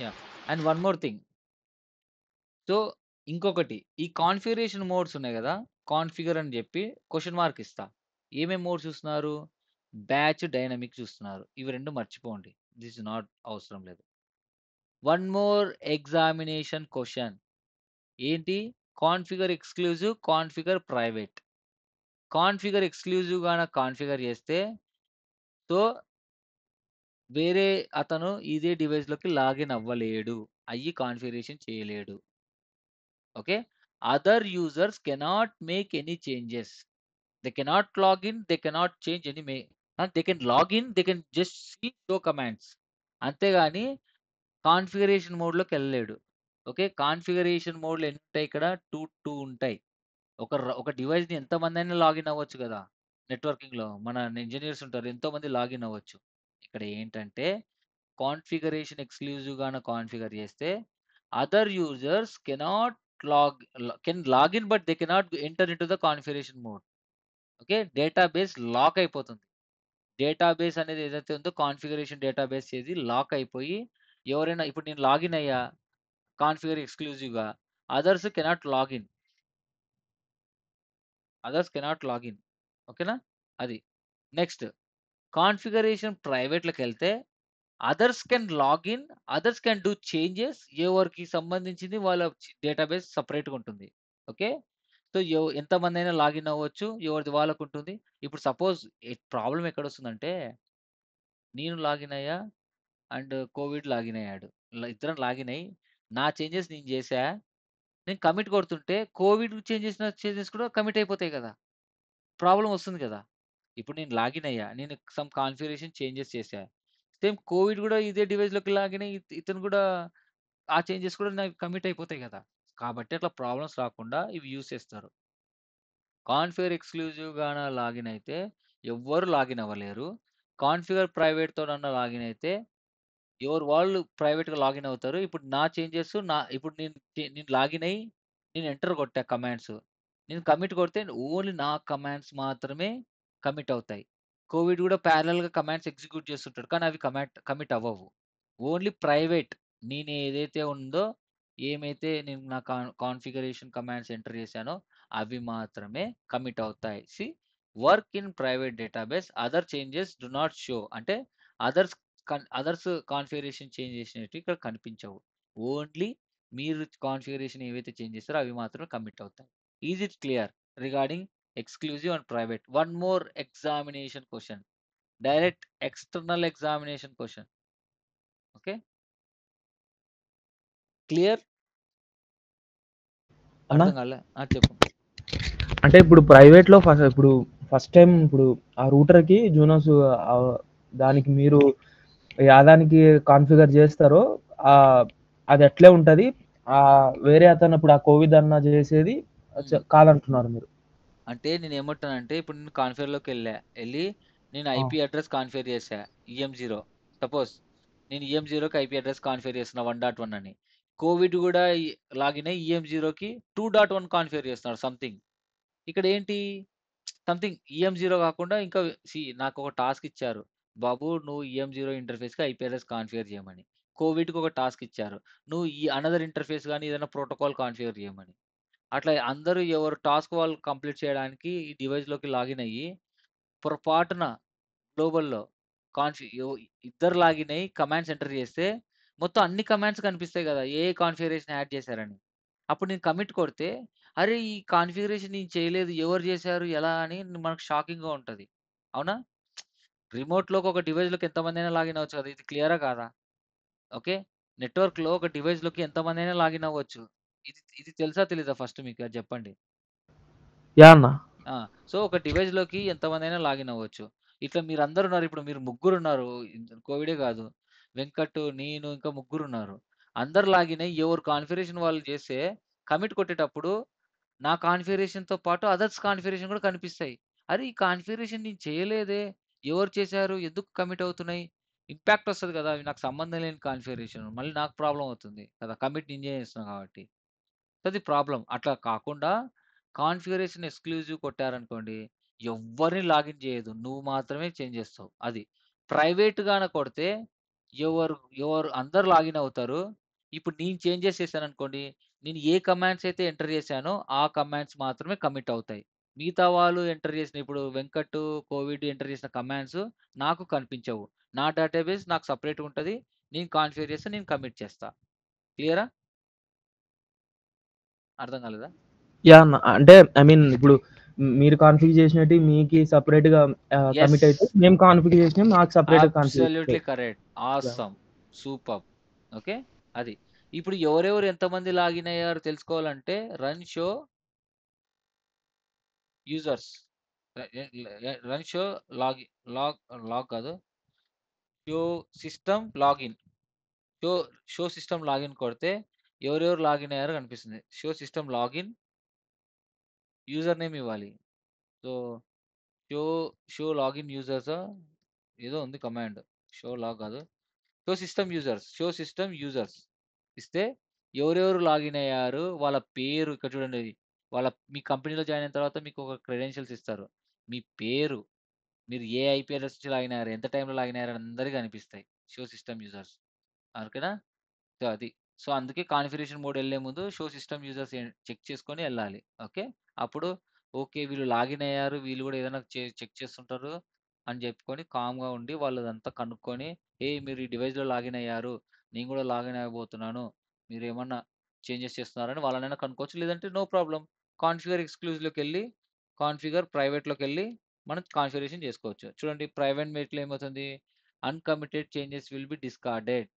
ya and one more thing so ఇంకొకటి ఈ కాన్ఫిగరేషన్ మోడ్స్ ఉన్నాయి కదా కాన్ఫిగర్ అని చెప్పి క్వశ్చన్ మార్క్ ఇస్తా ఏమేమి మోడ్స్ చూస్తున్నారు బ్యాచ్ డైనమిక్ చూస్తున్నారు ఇవి రెండు మర్చిపోండి దిస్ నాట్ అవసరం లేదు వన్ మోర్ ఎగ్జామినేషన్ క్వశ్చన్ ఏంటి configure exclusive configure private configure ఎక్స్క్లూజివ్గా కాన్ఫిగర్ చేస్తే సో వేరే అతను ఇదే డివైస్లోకి లాగిన్ అవ్వలేడు అయ్యి కాన్ఫిగరేషన్ చేయలేడు okay other users cannot make any changes they cannot login they cannot change any may they can login they can just can show commands అంతేగాని కాన్ఫిగరేషన్ మోడ్లోకి వెళ్ళలేడు ఓకే కాన్ఫిగరేషన్ మోడ్లు ఎన్ని ఉంటాయి ఇక్కడ టూ టూ ఉంటాయి ఒక ఒక డివైస్ని ఎంతమంది అయినా లాగిన్ అవ్వచ్చు కదా నెట్వర్కింగ్లో మన ఇంజనీర్స్ ఉంటారు ఎంతోమంది లాగిన్ అవ్వచ్చు ఇక్కడ ఏంటంటే కాన్ఫిగరేషన్ ఎక్స్క్లూజివ్గా కాన్ఫిగర్ చేస్తే other users cannot log can login but they cannot enter into the configuration mode okay database lock అయిపోతుంది డేటాబేస్ అనేది ఏదైతే ఉందో కాన్ఫిగరేషన్ డేటాబేస్ చేసి లాక్ అయిపోయి ఎవరైనా ఇప్పుడు నేను లాగిన్ అయ్యా కాన్ఫిగర్ ఎక్స్క్లూజివ్గా others cannot login others cannot login ఓకేనా అది నెక్స్ట్ కాన్ఫిగరేషన్ ప్రైవేట్లోకి వెళ్తే others can login others can do changes ఎవరికి సంబంధించింది వాళ్ళ డేటాబేస్ సపరేట్గా ఉంటుంది ఓకే సో ఎంతమంది అయినా లాగిన్ అవ్వచ్చు ఎవరిది వాళ్ళకు ఉంటుంది ఇప్పుడు సపోజ్ ప్రాబ్లం ఎక్కడ వస్తుందంటే నేను లాగిన్ అయ్యా అండ్ కోవిడ్ లాగిన్ అయ్యాడు ఇద్దరం లాగిన్ అయ్యి నా చేంజెస్ నేను చేశా నేను కమిట్ కొడుతుంటే కోవిడ్ చేంజ్ చేసిన చేంజెస్ కూడా కమిట్ అయిపోతాయి కదా ప్రాబ్లం వస్తుంది కదా ఇప్పుడు నేను లాగిన్ అయ్యా నేను సమ్ కాన్ఫిగరేషన్ చేంజెస్ చేశా సేమ్ కోవిడ్ కూడా ఇదే డివైజ్లోకి లాగిన్ అయ్యి ఇతను కూడా ఆ చేంజెస్ కూడా నాకు కమిట్ అయిపోతాయి కదా కాబట్టి అట్లా ప్రాబ్లమ్స్ రాకుండా ఇవి యూస్ చేస్తారు కాన్ఫిగర్ ఎక్స్క్లూజివ్గా లాగిన్ అయితే ఎవ్వరు లాగిన్ అవ్వలేరు కాన్ఫిగర్ ప్రైవేట్తోనన్నా లాగిన్ అయితే ఎవరు వాళ్ళు ప్రైవేట్గా లాగిన్ అవుతారు ఇప్పుడు నా చేంజెస్ నా ఇప్పుడు నేను నేను లాగిన్ అయ్యి నేను ఎంటర్ కొట్టా కమాండ్స్ నేను కమిట్ కొడితే ఓన్లీ నా కమాండ్స్ మాత్రమే కమిట్ అవుతాయి కోవిడ్ కూడా ప్యారల్గా కమాండ్స్ ఎగ్జిక్యూట్ చేస్తుంటాడు కానీ అవి కమాట్ కమిట్ అవ్వవు ఓన్లీ ప్రైవేట్ నేను ఏదైతే ఉందో ఏమైతే నేను నా కాన్ఫిగరేషన్ కమాండ్స్ ఎంటర్ చేశానో అవి మాత్రమే కమిట్ అవుతాయి see work in private database other changes do not show అంటే అదర్స్ అదర్స్ కాన్ఫిగరేషన్ చేంజ్ చేసినట్టు ఇక్కడ కనిపించవు ఓన్లీ మీరు కాన్ఫిగరేషన్ ఏవైతే చేంజ్ చేస్తారో అవి మాత్రమే కమిట్ అవుతాయి is it clear regarding exclusive and private one more examination question direct external examination question okay clear కాలే అంటే ఇప్పుడు ప్రైవేట్ లో ఫస్ట్ ఇప్పుడు ఫస్ట్ టైం ఇప్పుడు ఆ రూటర్ కి జూనోస్ దానికి మీరు యాదానికి కాన్ఫిగర్ చేస్తారో అది ఎట్లే ఉంటది ఆ వేరే అతను ఇప్పుడు ఆ కోవిడ్ అన్న చేసేది కాదంటున్నారు మీరు అంటే నేను ఏమంటానంటే ఇప్పుడు నేను కాన్ఫిగర్ లోకి వెళ్ళా వెళ్ళి నేను ఐపీ అడ్రస్ కాన్ఫిగర్ చేసా ఈఎం జీరో సపోజ్ నేను ఈఎం జీరోకి ఐపీ అడ్రస్ కాన్ఫిగర్ చేసిన వన్ డాట్ వన్ అని కోవిడ్ కూడా లాగిన ఈఎం జీరోకి టూ డాట్ వన్ కాన్ఫిగర్ చేస్తున్నాడు సంథింగ్ ఇక్కడ ఏంటి సంథింగ్ ఈఎం జీరో కాకుండా ఇంకా సి నాకు ఒక టాస్క్ ఇచ్చారు బాబు నువ్వు ఈఎం జీరో ఇంటర్ఫేస్కి ఐపీఎల్ఎస్ కాన్ఫిగర్ చేయమని కోవిడ్కి ఒక టాస్క్ ఇచ్చారు నువ్వు ఈ అనదర్ ఇంటర్ఫేస్ కానీ ఏదైనా ప్రోటోకాల్ కాన్ఫిగర్ చేయమని అట్లా అందరూ ఎవరు టాస్క్ వాళ్ళు కంప్లీట్ చేయడానికి ఈ డివైస్లోకి లాగిన్ అయ్యి పొరపాటున గ్లోబల్లో కాన్ఫి ఇద్దరు లాగిన్ అయ్యి కమాండ్స్ ఎంటర్ చేస్తే మొత్తం అన్ని కమాండ్స్ కనిపిస్తాయి కదా ఏ కాన్ఫిగరేషన్ యాడ్ చేశారని అప్పుడు నేను కమిట్ కొడితే అరే ఈ కాన్ఫిగరేషన్ నేను చేయలేదు ఎవరు చేశారు ఎలా అని మనకు షాకింగ్గా ఉంటుంది అవునా రిమోట్లోకి ఒక డివైజ్లోకి ఎంతమంది అయినా లాగిన్ అవ్వచ్చు కదా ఇది క్లియరా కాదా ఓకే నెట్వర్క్లో ఒక డివైజ్లోకి ఎంతమంది అయినా లాగిన్ అవ్వచ్చు ఇది ఇది తెలుసా తెలీదా ఫస్ట్ మీకు అది చెప్పండి సో ఒక డివైజ్లోకి ఎంతమంది అయినా లాగిన్ అవ్వచ్చు ఇట్లా మీరు అందరు ఉన్నారు ఇప్పుడు మీరు ముగ్గురు ఉన్నారు కోవిడే కాదు వెంకట్ నేను ఇంకా ముగ్గురు ఉన్నారు అందరు లాగినాయి ఎవరు కాన్ఫిగరేషన్ వాళ్ళు చేస్తే కమిట్ కొట్టేటప్పుడు నా కాన్ఫిగరేషన్తో పాటు అదర్స్ కాన్ఫిగరేషన్ కూడా కనిపిస్తాయి అరే ఈ కాన్ఫిగరేషన్ నేను చేయలేదే ఎవరు చేశారు ఎందుకు కమిట్ అవుతున్నాయి ఇంపాక్ట్ వస్తుంది కదా అవి నాకు సంబంధం లేని కాన్ఫిగరేషన్ మళ్ళీ నాకు ప్రాబ్లం అవుతుంది కదా కమిట్ నేను చేస్తున్నాను కాబట్టి అది ప్రాబ్లం అట్లా కాకుండా కాన్ఫిగరేషన్ ఎక్స్క్లూజివ్ కొట్టారనుకోండి ఎవరిని లాగిన్ చేయదు నువ్వు మాత్రమే చేంజ్ చేస్తావు అది ప్రైవేట్గానే కొడితే ఎవరు ఎవరు అందరు లాగిన్ అవుతారు ఇప్పుడు నేను చేంజెస్ చేశాను అనుకోండి నేను ఏ కమాండ్స్ అయితే ఎంటర్ చేశానో ఆ కమాండ్స్ మాత్రమే కమిట్ అవుతాయి మిగతా వాళ్ళు ఎంటర్ చేసిన ఇప్పుడు వెంకట్ కోవిడ్ ఎంటర్ చేసిన కమాండ్స్ నాకు కనిపించవు నా డేటాబేస్ నాకు సపరేట్ ఉంటుంది నేను కాన్ఫిగర్ చేస్తే నేను కమిట్ చేస్తా క్లియరా అర్థం కాలేదా యా అంటే ఐ మీన్ ఇప్పుడు మీరు కాన్ఫిగ్ చేసినట్టు మీకు సపరేట్ గా కమిట్ అయితే మేము కాన్ఫిగ్ చేసిన మాకు separate correct awesome super okay అది ఇప్పుడు ఎవరెవరు ఎంతమంది లాగిన్ అయ్యారు తెలుసుకోవాలంటే run show users run show login log log కాదు show system login show show system login కొడితే ఎవరెవరు లాగిన్ అయ్యారో కనిపిస్తుంది show system login user name ఇవ్వాలి so show show login users ఏదో ఉంది కమాండ్ షో లాగ్ కాదు show system users show system users ఇస్తే ఎవరెవరు లాగిన్ అయ్యారు వాళ్ళ పేరు ఇక్కడ చూడండి వాళ్ళ మీ కంపెనీలో జాయిన్ అయిన తర్వాత మీకు ఒక క్రెడెన్షియల్స్ ఇస్తారు మీ పేరు మీరు ఏ ఐపీఎల్ నుంచి లాగిన్ అయ్యారు ఎంత టైంలో లాగిన్ అయ్యారు అందరికీ అనిపిస్తాయి షో సిస్టమ్ యూజర్స్ ఓకేనా సో అది సో అందుకే కాన్ఫిగరేషన్ మోడ్ వెళ్ళే ముందు షో సిస్టమ్ యూజర్స్ చెక్ చేసుకొని వెళ్ళాలి ఓకే అప్పుడు ఓకే వీళ్ళు లాగిన్ అయ్యారు. వీళ్ళు కూడా ఏదైనా చె చెక్ చేస్తుంటారు అని చెప్పుకొని కామ్‌గా ఉండి వాళ్ళదంతా కనుక్కొని, ఏ మీరు ఈ డివైస్‌లో లాగిన్ అయ్యారు. నేను కూడా లాగిన్ మీరు ఏమన్నా చేంజెస్ చేస్తున్నారని" వాళ్ళనైనా కనుక్కోవచ్చు. లేదంటే నో ప్రాబ్లం కాన్ఫిగర్ వెళ్ళి కాన్ఫిగర్ ప్రైవేట్లోకి వెళ్ళి మనం కాన్ఫిగరేషన్ చేసుకోవచ్చు చూడండి ప్రైవేట్ మీట్లో ఏమవుతుంది? Uncommitted changes will be discarded.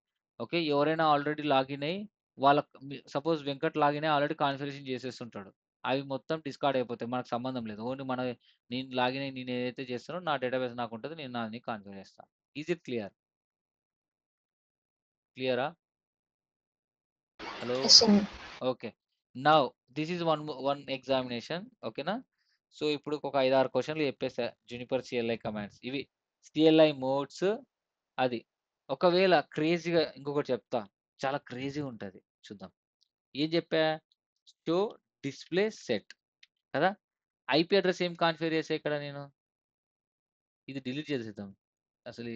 Okay. ఎవరైనా ఆల్రెడీ లాగిన్ అయ్యి వాళ్ళకి సపోజ్ వెంకట్ లాగిన్ అయ్యి ఆల్రెడీ కాన్ఫిగరేషన్ చేసేస్తుంటాడు అవి మొత్తం డిస్కార్డ్ అయిపోతాయి. మనకు సంబంధం లేదు. ఓన్లీ మన నేను లాగిన్ అయ్యి నేను ఏదైతే చేస్తానో నా డేటాబేస్ ఉంటుంది నేను నా కాన్ఫిగర్ చేస్తాను ఈజ్ ఇట్ క్లియర్? క్లియరా? Hello! Okay. Now this is one one examination. ఓకేనా? సో ఇప్పుడు ఒక ఐదు ఆరు క్వశ్చన్లు చెప్పేస్తా జునిపర్ సిఎల్ఐ కమాండ్స్. ఇవి సిఎల్ఐ మోడ్స్ అది. ఒకవేళ క్రేజీగా ఇంకొకటి చెప్తా. చాలా క్రేజీగా ఉంటుంది చూద్దాం. ఏం చెప్పా? షో డిస్ప్లే సెట్ కదా ఐపీ అడ్రస్ ఏం కాన్ఫిగర్ చేసే ఇక్కడ నేను ఇది డిలీట్ చేసేద్దాం అసలు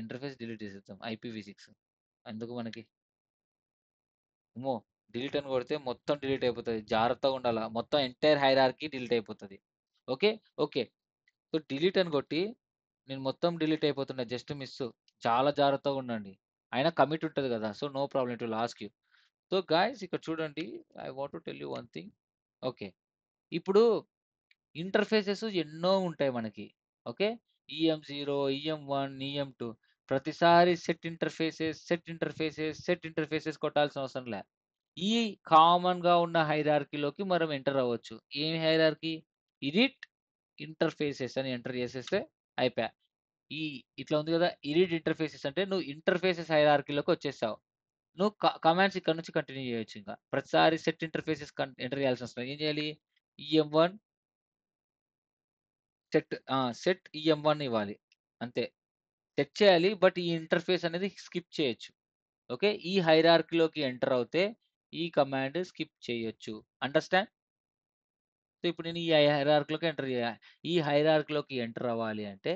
ఇంటర్ఫేస్ డిలీట్ చేసేద్దాం ఐపీ సిక్స్ అందుకు మనకి మో డిలీట్ అని కొడితే మొత్తం డిలీట్ అయిపోతుంది జాగ్రత్తగా ఉండాలి మొత్తం ఎంటైర్ హైరార్కి డిలీట్ అయిపోతుంది ఓకే ఓకే సో డిలీట్ అని కొట్టి నేను మొత్తం డిలీట్ అయిపోతున్నా జస్ట్ మిస్ చాలా జాగ్రత్తగా ఉండండి అయినా కమిట్ ఉంటుంది కదా so no problem it will ask you so guys ఇక్కడ చూడండి I want to tell you one thing okay ఇప్పుడు ఇంటర్ఫేసెస్ ఎన్నో ఉంటాయి మనకి okay EM zero EM one EM two ప్రతిసారి set interfaces set interfaces set interfaces కొట్టాల్సిన అవసరం లే ఈ కామన్గా ఉన్న హైరార్కీలోకి మనం ఎంటర్ అవ్వచ్చు ఏం హైరార్కీ ఇరిట్ ఇంటర్ఫేసెస్ అని ఎంటర్ చేసేస్తే అయిపోయా ఈ ఇట్లా ఉంది కదా ఇరిట్ ఇంటర్ఫేసెస్ అంటే నువ్వు ఇంటర్ఫేసెస్ హైరార్కీలోకి వచ్చేసావు నువ్వు కమాండ్స్ ఇక్కడ నుంచి కంటిన్యూ చేయొచ్చు ఇంకా ప్రతిసారి సెట్ ఇంటర్ఫేసెస్ ఎంటర్ చేయాల్సి వస్తుంది ఏం చేయాలి EM e one set set EM e one ఇవ్వాలి అంతే సెట్ చేయాలి బట్ ఈ ఇంటర్ఫేస్ అనేది స్కిప్ చేయొచ్చు ఓకే ఈ హైరార్కీలోకి ఎంటర్ అవుతే ఈ కమాండ్ స్కిప్ చేయొచ్చు అండర్స్టాండ్ సో ఇప్పుడు నేను ఈ హైరార్కీలోకి ఎంటర్ చేయాలి ఈ హైరార్కీలోకి ఎంటర్ అవ్వాలి అంటే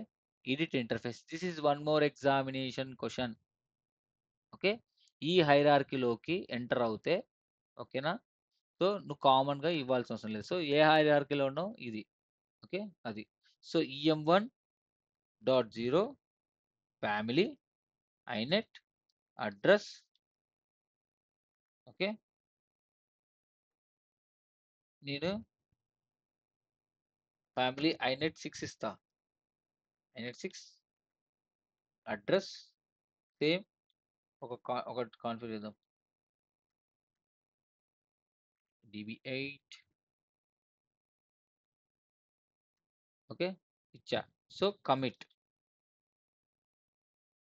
edit interface this is one more examination question okay ఈ హైరార్కీలోకి ఎంటర్ అవుతే ఓకేనా సో నో కామన్ గా ఇవ్వాల్సి వస్తుంది సో ఏ హైరార్కీ లోనో ఇది ఓకే అది so EM 1 .0 family inet address okay మీరు ఫ్యామిలీ ఐనెట్ 6 ఇస్తా ఐనెట్ 6 అడ్రస్ సేవ్ ఒక కా ఒకటి కాన్ఫిగర్ చేద్దాం డిబి ఎయిట్ ఓకే ఇచ్చా so commit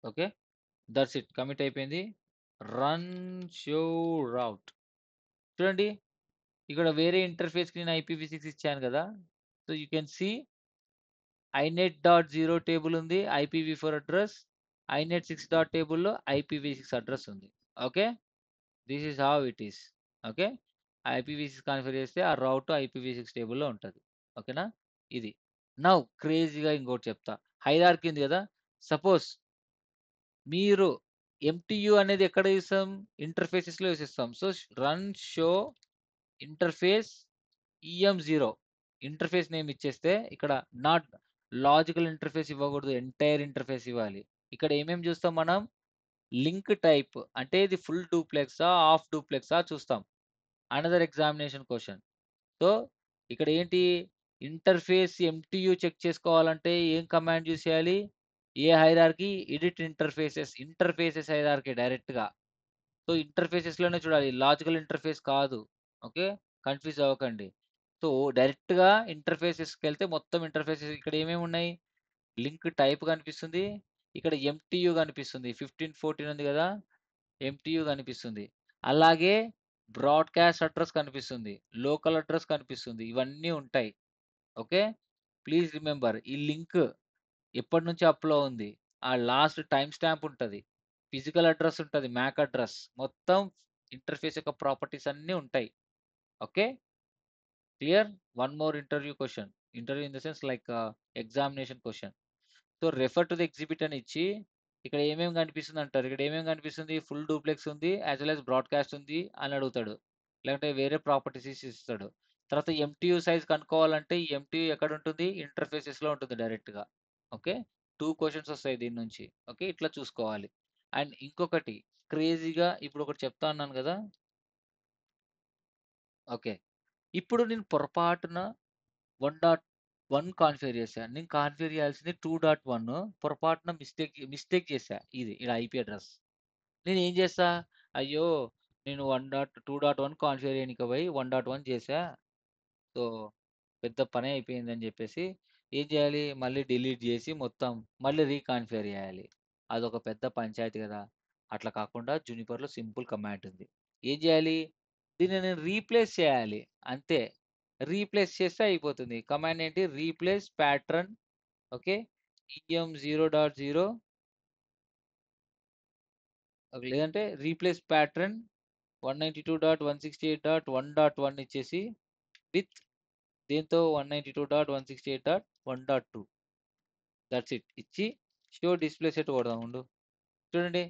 okay that's it commit అయిపోయింది రన్ షో రౌట్ చూడండి ఇక్కడ వేరే ఇంటర్ఫేస్కి నేను ఐపీవీ సిక్స్ ఇచ్చాను కదా so you can see inet dot zero table ఉంది IPv four address inet six dot టేబుల్లో ఐపీవీ సిక్స్ అడ్రస్ ఉంది okay this is how it is okay IPv six configure చేస్తే ఆ రౌట్ ఐపీవీ సిక్స్ టేబుల్లో ఉంటుంది ఓకేనా ఇది నా క్రేజీగా ఇంకోటి చెప్తా హైరార్కి ఉంది కదా సపోజ్ మీరు ఎంటీయూ అనేది ఎక్కడ చూస్తాం ఇంటర్ఫేసెస్లో యూస్ ఇస్తాం so run show interface EM zero interface name ఇచ్చేస్తే ఇక్కడ నాట్ లాజికల్ ఇంటర్ఫేస్ ఇవ్వకూడదు ఎంటైర్ ఇంటర్ఫేస్ ఇవ్వాలి ఇక్కడ ఏమేమి చూస్తాం మనం లింక్ టైప్ అంటే ఇది ఫుల్ డూప్లెక్సా హాఫ్ డూప్లెక్సా చూస్తాం అనదర్ ఎగ్జామినేషన్ క్వశ్చన్ సో ఇక్కడ ఏంటి ఇంటర్ఫేస్ ఎంటీయూ చెక్ చేసుకోవాలంటే ఏం కమాండ్ యూస్ చేయాలి ఏ hierarchy edit interfaces interfaces hierarchy డైరెక్ట్గా సో ఇంటర్ఫేసెస్లోనే చూడాలి లాజికల్ ఇంటర్ఫేస్ కాదు ఓకే కన్ఫ్యూజ్ అవ్వకండి సో డైరెక్ట్గా ఇంటర్ఫేసెస్కి వెళ్తే మొత్తం ఇంటర్ఫేసెస్ ఇక్కడ ఏమేమి ఉన్నాయి లింక్ టైప్ కనిపిస్తుంది ఇక్కడ ఎంటీయు కనిపిస్తుంది ఫిఫ్టీన్ ఫోర్టీన్ ఉంది కదా ఎంటీయు కనిపిస్తుంది అలాగే బ్రాడ్కాస్ట్ అడ్రస్ కనిపిస్తుంది లోకల్ అడ్రస్ కనిపిస్తుంది ఇవన్నీ ఉంటాయి ఓకే ప్లీజ్ రిమెంబర్ ఈ లింక్ ఎప్పటి నుంచి అప్లో ఉంది ఆ లాస్ట్ టైం స్టాంప్ ఉంటుంది ఫిజికల్ అడ్రస్ ఉంటుంది మ్యాక్ అడ్రస్ మొత్తం ఇంటర్ఫేస్ యొక్క ప్రాపర్టీస్ అన్నీ ఉంటాయి okay clear one more interview question interview in the sense like examination question so refer to the exhibit అని ఇచ్చి ఇక్కడ ఏమేమి కనిపిస్తుంది అంటారు ఇక్కడ ఏమేమి కనిపిస్తుంది ఫుల్ డూప్లెక్స్ ఉంది యాజ్ వెల్ యాజ్ బ్రాడ్కాస్ట్ ఉంది అని అడుగుతాడు లేకుంటే వేరే ప్రాపర్టీస్ ఇస్తాడు తర్వాత ఎంటీయూ సైజ్ కనుక్కోవాలంటే ఈ ఎంటీయూ ఎక్కడ ఉంటుంది ఇంటర్ఫేసెస్లో ఉంటుంది డైరెక్ట్గా ఓకే టూ క్వశ్చన్స్ వస్తాయి దీని నుంచి ఓకే ఇట్లా చూసుకోవాలి అండ్ ఇంకొకటి క్రేజీగా ఇప్పుడు ఒకటి చెప్తా అన్నాను కదా ఓకే ఇప్పుడు నేను పొరపాటున వన్ డాట్ వన్ కాన్ఫిగర్ చేసా నేను కాన్ఫిగర్ చేయాల్సింది టూ డాట్ వన్ పొరపాటున మిస్టేక్ మిస్టేక్ చేశా ఇది ఇక్కడ ఐపీ అడ్రస్ నేను ఏం చేస్తా అయ్యో నేను one dot two dot one configure చేయడానికి పోయి వన్ డాట్ వన్ చేసా సో పెద్ద పని అయిపోయిందని చెప్పేసి ఏం చేయాలి మళ్ళీ డిలీట్ చేసి మొత్తం మళ్ళీ రీకాన్ఫిగర్ చేయాలి అదొక పెద్ద పంచాయతీ కదా అట్లా కాకుండా జూనిపర్లో సింపుల్ కమాండ్ ఉంది ఏం చేయాలి దీన్ని నేను రీప్లేస్ చేయాలి అంతే రీప్లేస్ చేస్తే అయిపోతుంది కమాండ్ ఏంటి replace pattern okay EM zero dot zero లేదంటే replace pattern one ninety two dot one sixty eight dot one dot one ఇచ్చేసి విత్ దీంతో one ninety two dot one sixty eight dot one dot two that's it ఇచ్చి show display set కొడదాం ఉండు చూడండి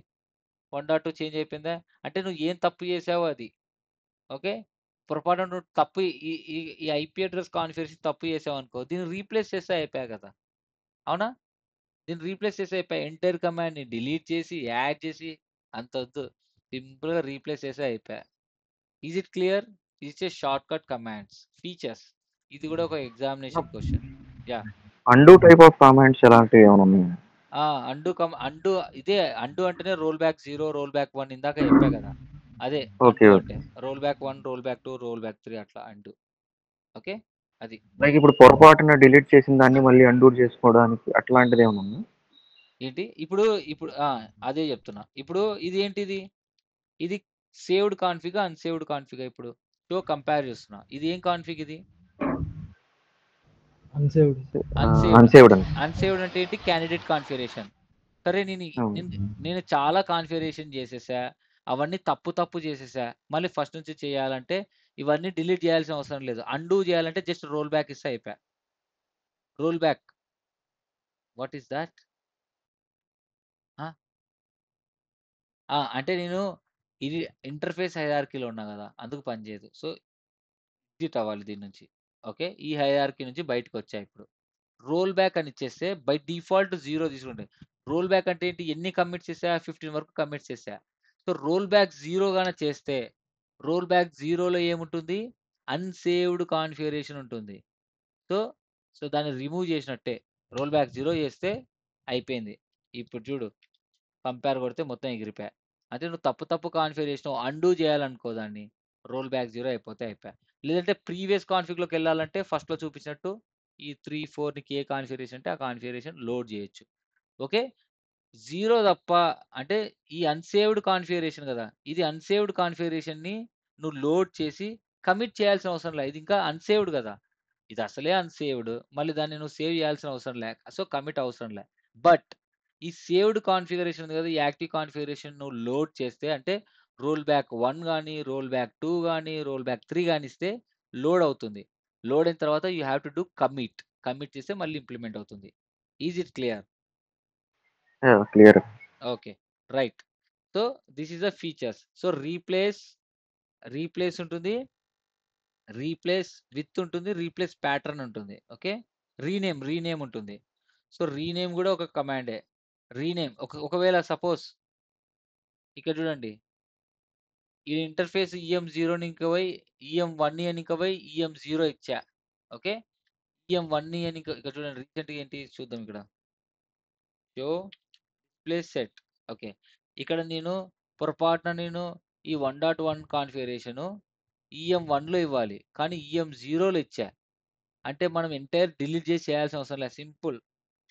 one dot two change అయిపోయిందా అంటే నువ్వు ఏం తప్పు చేసావో అది ఓకే పొరపాటు తప్పు ఈ ఐపీ అడ్రస్ కాన్ఫిగరేషన్ తప్పు చేసావు అనుకో దీన్ని రీప్లేస్ చేస్తే అయిపోయా కదా అవునా దీన్ని రీప్లేస్ చేసి అయిపోయా ఎంటైర్ కమాండ్ని డిలీట్ చేసి యాడ్ చేసి అంత వద్దు సింపుల్గా రీప్లేస్ చేసి అయిపోయా is it clear is a shortcut commands features ఇది కూడా ఒక examination question yeah undo type of commands ఎలాంటివి ఏమైనా అండు కమ్ అండు ఇదే అండు అంటేనే roll back zero roll back one ఇందాక చెప్పా కదా అదే okay okay roll back one roll back two roll back three అట్లా అంటూ ఓకే అది లైక్ ఇప్పుడు పొరపాటున డిలీట్ చేసిన దాన్ని మళ్ళీ అండూర్ చేసుకోవడానికి అట్లాంటిది ఏమన్నా ఏంటి ఇప్పుడు ఇప్పుడు అదే చెప్తున్నా ఇప్పుడు ఇది ఏంటిది ఇది సేవ్డ్ కాన్ఫిగ్ అన్సేవ్డ్ కాన్ఫిగ్ ఇప్పుడు టూ కంపేర్ చేస్తున్నా ఇది ఏం కాన్ఫిగ్ ఇది అన్సేవ్డ్ అన్సేవ్డ్ అంటే ఏంటి క్యాండిడేట్ కాన్ఫిగరేషన్ సరే నేను నేను చాలా కాన్ఫిగరేషన్ చేసేసా అవన్నీ తప్పు తప్పు చేసేసా మళ్ళీ ఫస్ట్ నుంచి చేయాలంటే ఇవన్నీ డిలీట్ చేయాల్సిన అవసరం లేదు అండూ చేయాలంటే జస్ట్ రోల్ బ్యాక్ ఇస్తే అయిపోయా roll back what is that అంటే నేను ఇది ఇంటర్ఫేస్ హైదార్కీలో ఉన్నా కదా అందుకు పనిచేయదు సో ఎగ్జిట్ అవ్వాలి దీని నుంచి ఓకే ఈ హైదార్కీ నుంచి బయటకు వచ్చాయి ఇప్పుడు రోల్ బ్యాక్ అని ఇచ్చేస్తే బై డిఫాల్ట్ జీరో తీసుకుంటాయి రోల్ బ్యాక్ అంటే ఏంటి ఎన్ని కమిట్స్ చేసా ఫిఫ్టీన్ వరకు కమిట్స్ చేసా సో రోల్ బ్యాక్ జీరోగానే చేస్తే రోల్ బ్యాక్ జీరోలో ఏముంటుంది అన్సేవ్డ్ కాన్ఫిగరేషన్ ఉంటుంది సో సో దాన్ని రిమూవ్ చేసినట్టే రోల్ బ్యాక్ జీరో చేస్తే అయిపోయింది ఇప్పుడు చూడు కంపేర్ కొడితే మొత్తం ఎగిరిపోయా అంటే నువ్వు తప్పు తప్పు కాన్ఫిగరేషన్ అండూ చేయాలనుకో దాన్ని రోల్ బ్యాక్ జీరో అయిపోతే అయిపోయా లేదంటే ప్రీవియస్ కాన్ఫిగ్లోకి వెళ్ళాలంటే ఫస్ట్లో చూపించినట్టు ఈ త్రీ ఫోర్కి ఏ కాన్ఫిగరేషన్ అంటే ఆ కాన్ఫిగరేషన్ లోడ్ చేయొచ్చు ఓకే జీరో తప్ప అంటే ఈ అన్సేవ్డ్ కాన్ఫిగరేషన్ కదా ఇది అన్సేవ్డ్ కాన్ఫిగరేషన్ని నువ్వు లోడ్ చేసి కమిట్ చేయాల్సిన అవసరం లేదు ఇది ఇంకా అన్సేవ్డ్ కదా ఇది అసలే అన్సేవ్డ్ మళ్ళీ దాన్ని నువ్వు సేవ్ చేయాల్సిన అవసరం లే సో కమిట్ అవసరం లే బట్ ఈ సేవ్డ్ కాన్ఫిగరేషన్ ఉంది కదా ఈ యాక్టివ్ కాన్ఫిగరేషన్ నువ్వు లోడ్ చేస్తే అంటే రోల్ బ్యాక్ వన్ కానీ రోల్ బ్యాక్ టూ కానీ రోల్ బ్యాక్ త్రీ కానీ ఇస్తే లోడ్ అవుతుంది లోడ్ అయిన తర్వాత you have to do commit commit చేస్తే మళ్ళీ ఇంప్లిమెంట్ అవుతుంది is it clear clear okay right so this is the features so replace replace ఉంటుంది రీప్లేస్ విత్ ఉంటుంది రీప్లేస్ ప్యాటర్న్ ఉంటుంది ఓకే రీనేమ్ రీనేమ్ ఉంటుంది సో రీనేమ్ కూడా ఒక కమాండే రీనేమ్ ఒక ఒకవేళ సపోజ్ ఇక్కడ చూడండి ఈ ఇంటర్ఫేస్ ఈఎం జీరోని ఇంకా పోయి ఈఎం వన్ అని ఇంకా పోయి ఈఎం జీరో ఇచ్చా ఓకే ఈఎం వన్ అని ఇక్కడ చూడండి రీసెంట్గా ఏంటి చూద్దాం ఇక్కడ షో డిస్ప్లే సెట్ ఓకే ఇక్కడ నేను పొరపాటున నేను ఈ one dot one configuration EM వన్లో ఇవ్వాలి కానీ ఈఎం e జీరోలో ఇచ్చా అంటే మనం ఎంటైర్ డిలీట్ చేసి చేయాల్సిన అవసరం లేదు simple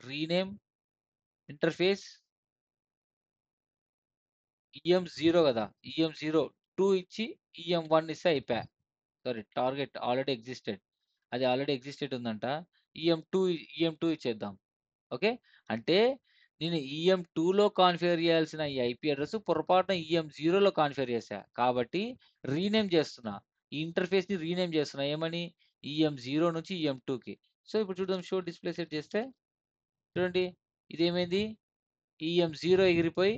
rename interface EM zero కదా ఈఎం జీరో టూ ఇచ్చి ఈఎం e వన్ ఇస్తే అయిపోయా సారీ టార్గెట్ ఆల్రెడీ ఎగ్జిస్టెడ్ అది ఆల్రెడీ ఎగ్జిస్టెడ్ ఉందంట ఈఎం టూ ఈఎం టూ ఇచ్చేద్దాం ఓకే అంటే నేను ఈఎం టూలో కాన్ఫిగర్ చేయాల్సిన ఈ ఐపీ అడ్రస్ పొరపాటున ఈఎం జీరోలో కాన్ఫిగర్ చేశా కాబట్టి రీనేమ్ చేస్తున్నా ఈ ఇంటర్ఫేస్ని రీనేమ్ చేస్తున్నా ఏమని ఈఎం e జీరో నుంచి ఈఎం e టూకి సో ఇప్పుడు చూద్దాం షో డిస్ప్లే సెట్ చేస్తే చూడండి ఇదేమైంది ఈఎం e జీరో ఎగిరిపోయి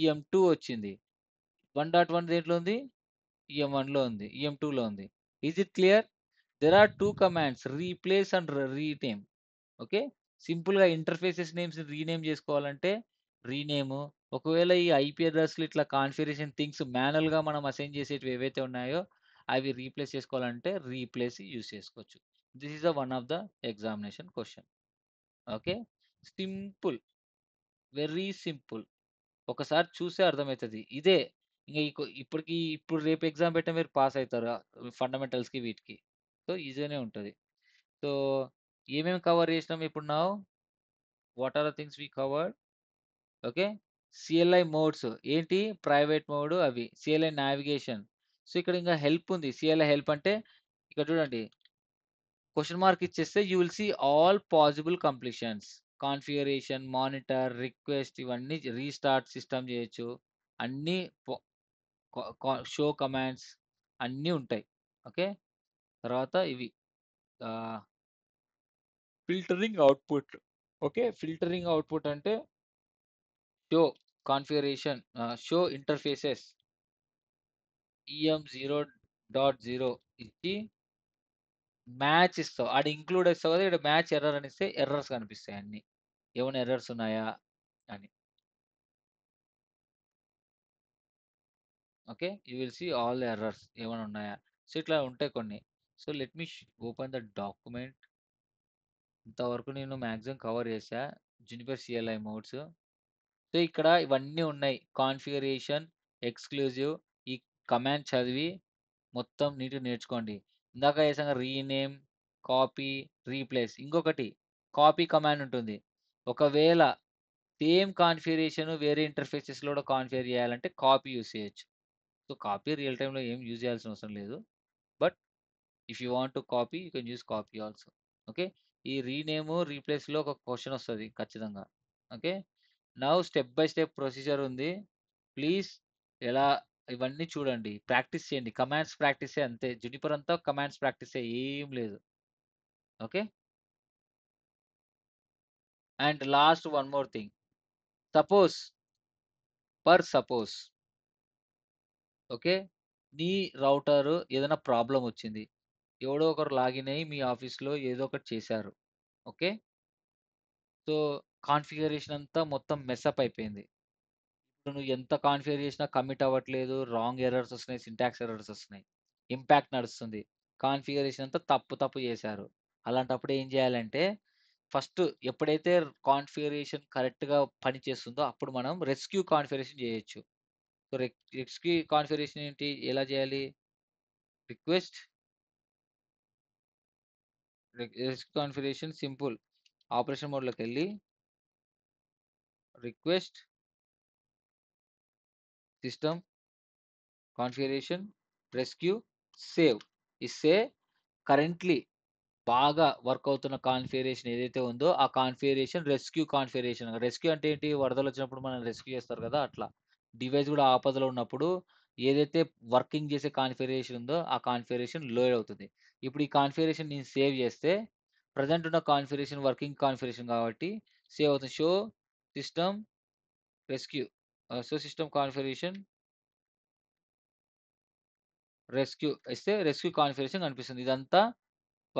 ఈఎం టూ వచ్చింది వన్ డాట్ వన్ దేంట్లో ఉంది ఈఎం వన్లో ఉంది ఈఎం టూలో ఉంది is it clear there are two commands replace and retime okay సింపుల్గా ఇంటర్ఫేసెస్ నేమ్స్ రీనేమ్ చేసుకోవాలంటే రీనేమ్ ఒకవేళ ఈ ఐపీ అడ్రస్లు ఇట్లా కాన్ఫిగరేషన్ థింగ్స్ మాన్యువల్గా మనం అసైన్ చేసేటివి ఏవైతే ఉన్నాయో అవి రీప్లేస్ చేసుకోవాలంటే రీప్లేస్ యూస్ చేసుకోవచ్చు this is the one of the examination question okay simple very simple ఒకసారి చూసే అర్థమవుతుంది ఇదే ఇంకా ఇప్పటికి ఇప్పుడు రేపు ఎగ్జామ్ పెట్టే మీరు పాస్ అవుతారు ఫండమెంటల్స్కి వీటికి సో ఈజీనే ఉంటుంది సో ఏమేమి కవర్ చేసినాం ఇప్పుడు నా what are the things we cover okay CLI modes ఏంటి ప్రైవేట్ మోడ్ అవి సిఎల్ఐ నావిగేషన్ సో ఇక్కడ ఇంకా హెల్ప్ ఉంది సిఎల్ఐ హెల్ప్ అంటే ఇక్కడ చూడండి క్వశ్చన్ మార్క్ ఇచ్చేస్తే you will see all possible completions configuration monitor request ఇవన్నీ రీస్టార్ట్ సిస్టమ్ చేయొచ్చు అన్నీ షో కమాండ్స్ అన్నీ ఉంటాయి ఓకే తర్వాత ఇవి filtering output okay filtering output అంటే show configuration show interfaces EM zero dot zero ఇచ్చి మ్యాచ్ ఇస్తావు ఆడ ఇంక్లూడ్ ఇస్తావు కదా ఇక్కడ మ్యాచ్ ఎర్రర్ అని ఇస్తే ఎర్రర్స్ కనిపిస్తాయి అన్ని ఏమైనా ఎర్రర్స్ ఉన్నాయా అని okay you will see all errors ఏమైనా ఉన్నాయా సో ఇట్లా ఉంటాయి కొన్ని so let me open the document ఇంతవరకు నేను మ్యాక్సిమం కవర్ చేసా జునిపర్ సిఎల్ఐ మోడ్స్ సో ఇక్కడ ఇవన్నీ ఉన్నాయి కాన్ఫిగరేషన్ ఎక్స్క్లూజివ్ ఈ కమాండ్ చదివి మొత్తం నీటి నేర్చుకోండి ఇందాక వేసాక రీనేమ్ కాపీ రీప్లేస్ ఇంకొకటి కాపీ కమాండ్ ఉంటుంది ఒకవేళ సేమ్ కాన్ఫిగరేషన్ వేరే ఇంటర్ఫేసెస్లో కూడా కాన్ఫిగర్ చేయాలంటే కాపీ యూస్ చేయొచ్చు సో కాపీ రియల్ టైంలో ఏం యూజ్ చేయాల్సిన అవసరం లేదు but if you want to copy you can use copy also okay ఈ రీనేమ్ రీప్లేస్లో ఒక క్వశ్చన్ వస్తుంది ఖచ్చితంగా okay now step by step procedure ఉంది ప్లీజ్ ఎలా ఇవన్నీ చూడండి ప్రాక్టీస్ చేయండి కమాండ్స్ ప్రాక్టీసే అంతే జునిపర్ అంతా కమాండ్స్ ప్రాక్టీసే ఏం లేదు okay and last one more thing suppose per suppose okay నీ రౌటర్ ఏదైనా ప్రాబ్లం వచ్చింది ఎవడో ఒకరు లాగిన్ అయ్యి మీ ఆఫీస్లో ఏదో ఒకటి చేశారు ఓకే సో కాన్ఫిగరేషన్ అంతా మొత్తం మెస్అప్ అయిపోయింది ఇప్పుడు నువ్వు ఎంత కాన్ఫిగర్ చేసినా కమిట్ అవ్వట్లేదు రాంగ్ ఎర్రర్స్ వస్తున్నాయి సింటాక్స్ ఎర్రర్స్ వస్తున్నాయి ఇంపాక్ట్ నడుస్తుంది కాన్ఫిగరేషన్ అంతా తప్పు తప్పు చేశారు అలాంటప్పుడు ఏం చేయాలంటే ఫస్ట్ ఎప్పుడైతే కాన్ఫిగరేషన్ కరెక్ట్గా పనిచేస్తుందో అప్పుడు మనం రెస్క్యూ కాన్ఫిగరేషన్ చేయొచ్చు సో రెస్క్యూ కాన్ఫిగరేషన్ ఏంటి ఎలా చేయాలి request rest configuration simple operation మోడ్లోకి వెళ్ళి request system configuration rescue save ఇస్తే కరెంట్లీ బాగా వర్క్ అవుతున్న కాన్ఫిగరేషన్ ఏదైతే ఉందో ఆ కాన్ఫిగరేషన్ రెస్క్యూ కాన్ఫిగరేషన్ రెస్క్యూ అంటే ఏంటి వరదలు వచ్చినప్పుడు మనం రెస్క్యూ చేస్తారు కదా అట్లా డివైస్ కూడా ఆపదలో ఉన్నప్పుడు ఏదైతే వర్కింగ్ చేసే కాన్ఫిగరేషన్ ఉందో ఆ కాన్ఫిగరేషన్ లోడ్ అవుతుంది ఇప్పుడు ఈ కాన్ఫిగరేషన్ నేను సేవ్ చేస్తే ప్రజెంట్ ఉన్న కాన్ఫిగరేషన్ వర్కింగ్ కాన్ఫిగరేషన్ కాబట్టి సేవ్ అవుతుంది show system rescue so system configuration rescue ఇస్తే రెస్క్యూ కాన్ఫిగరేషన్ కనిపిస్తుంది ఇదంతా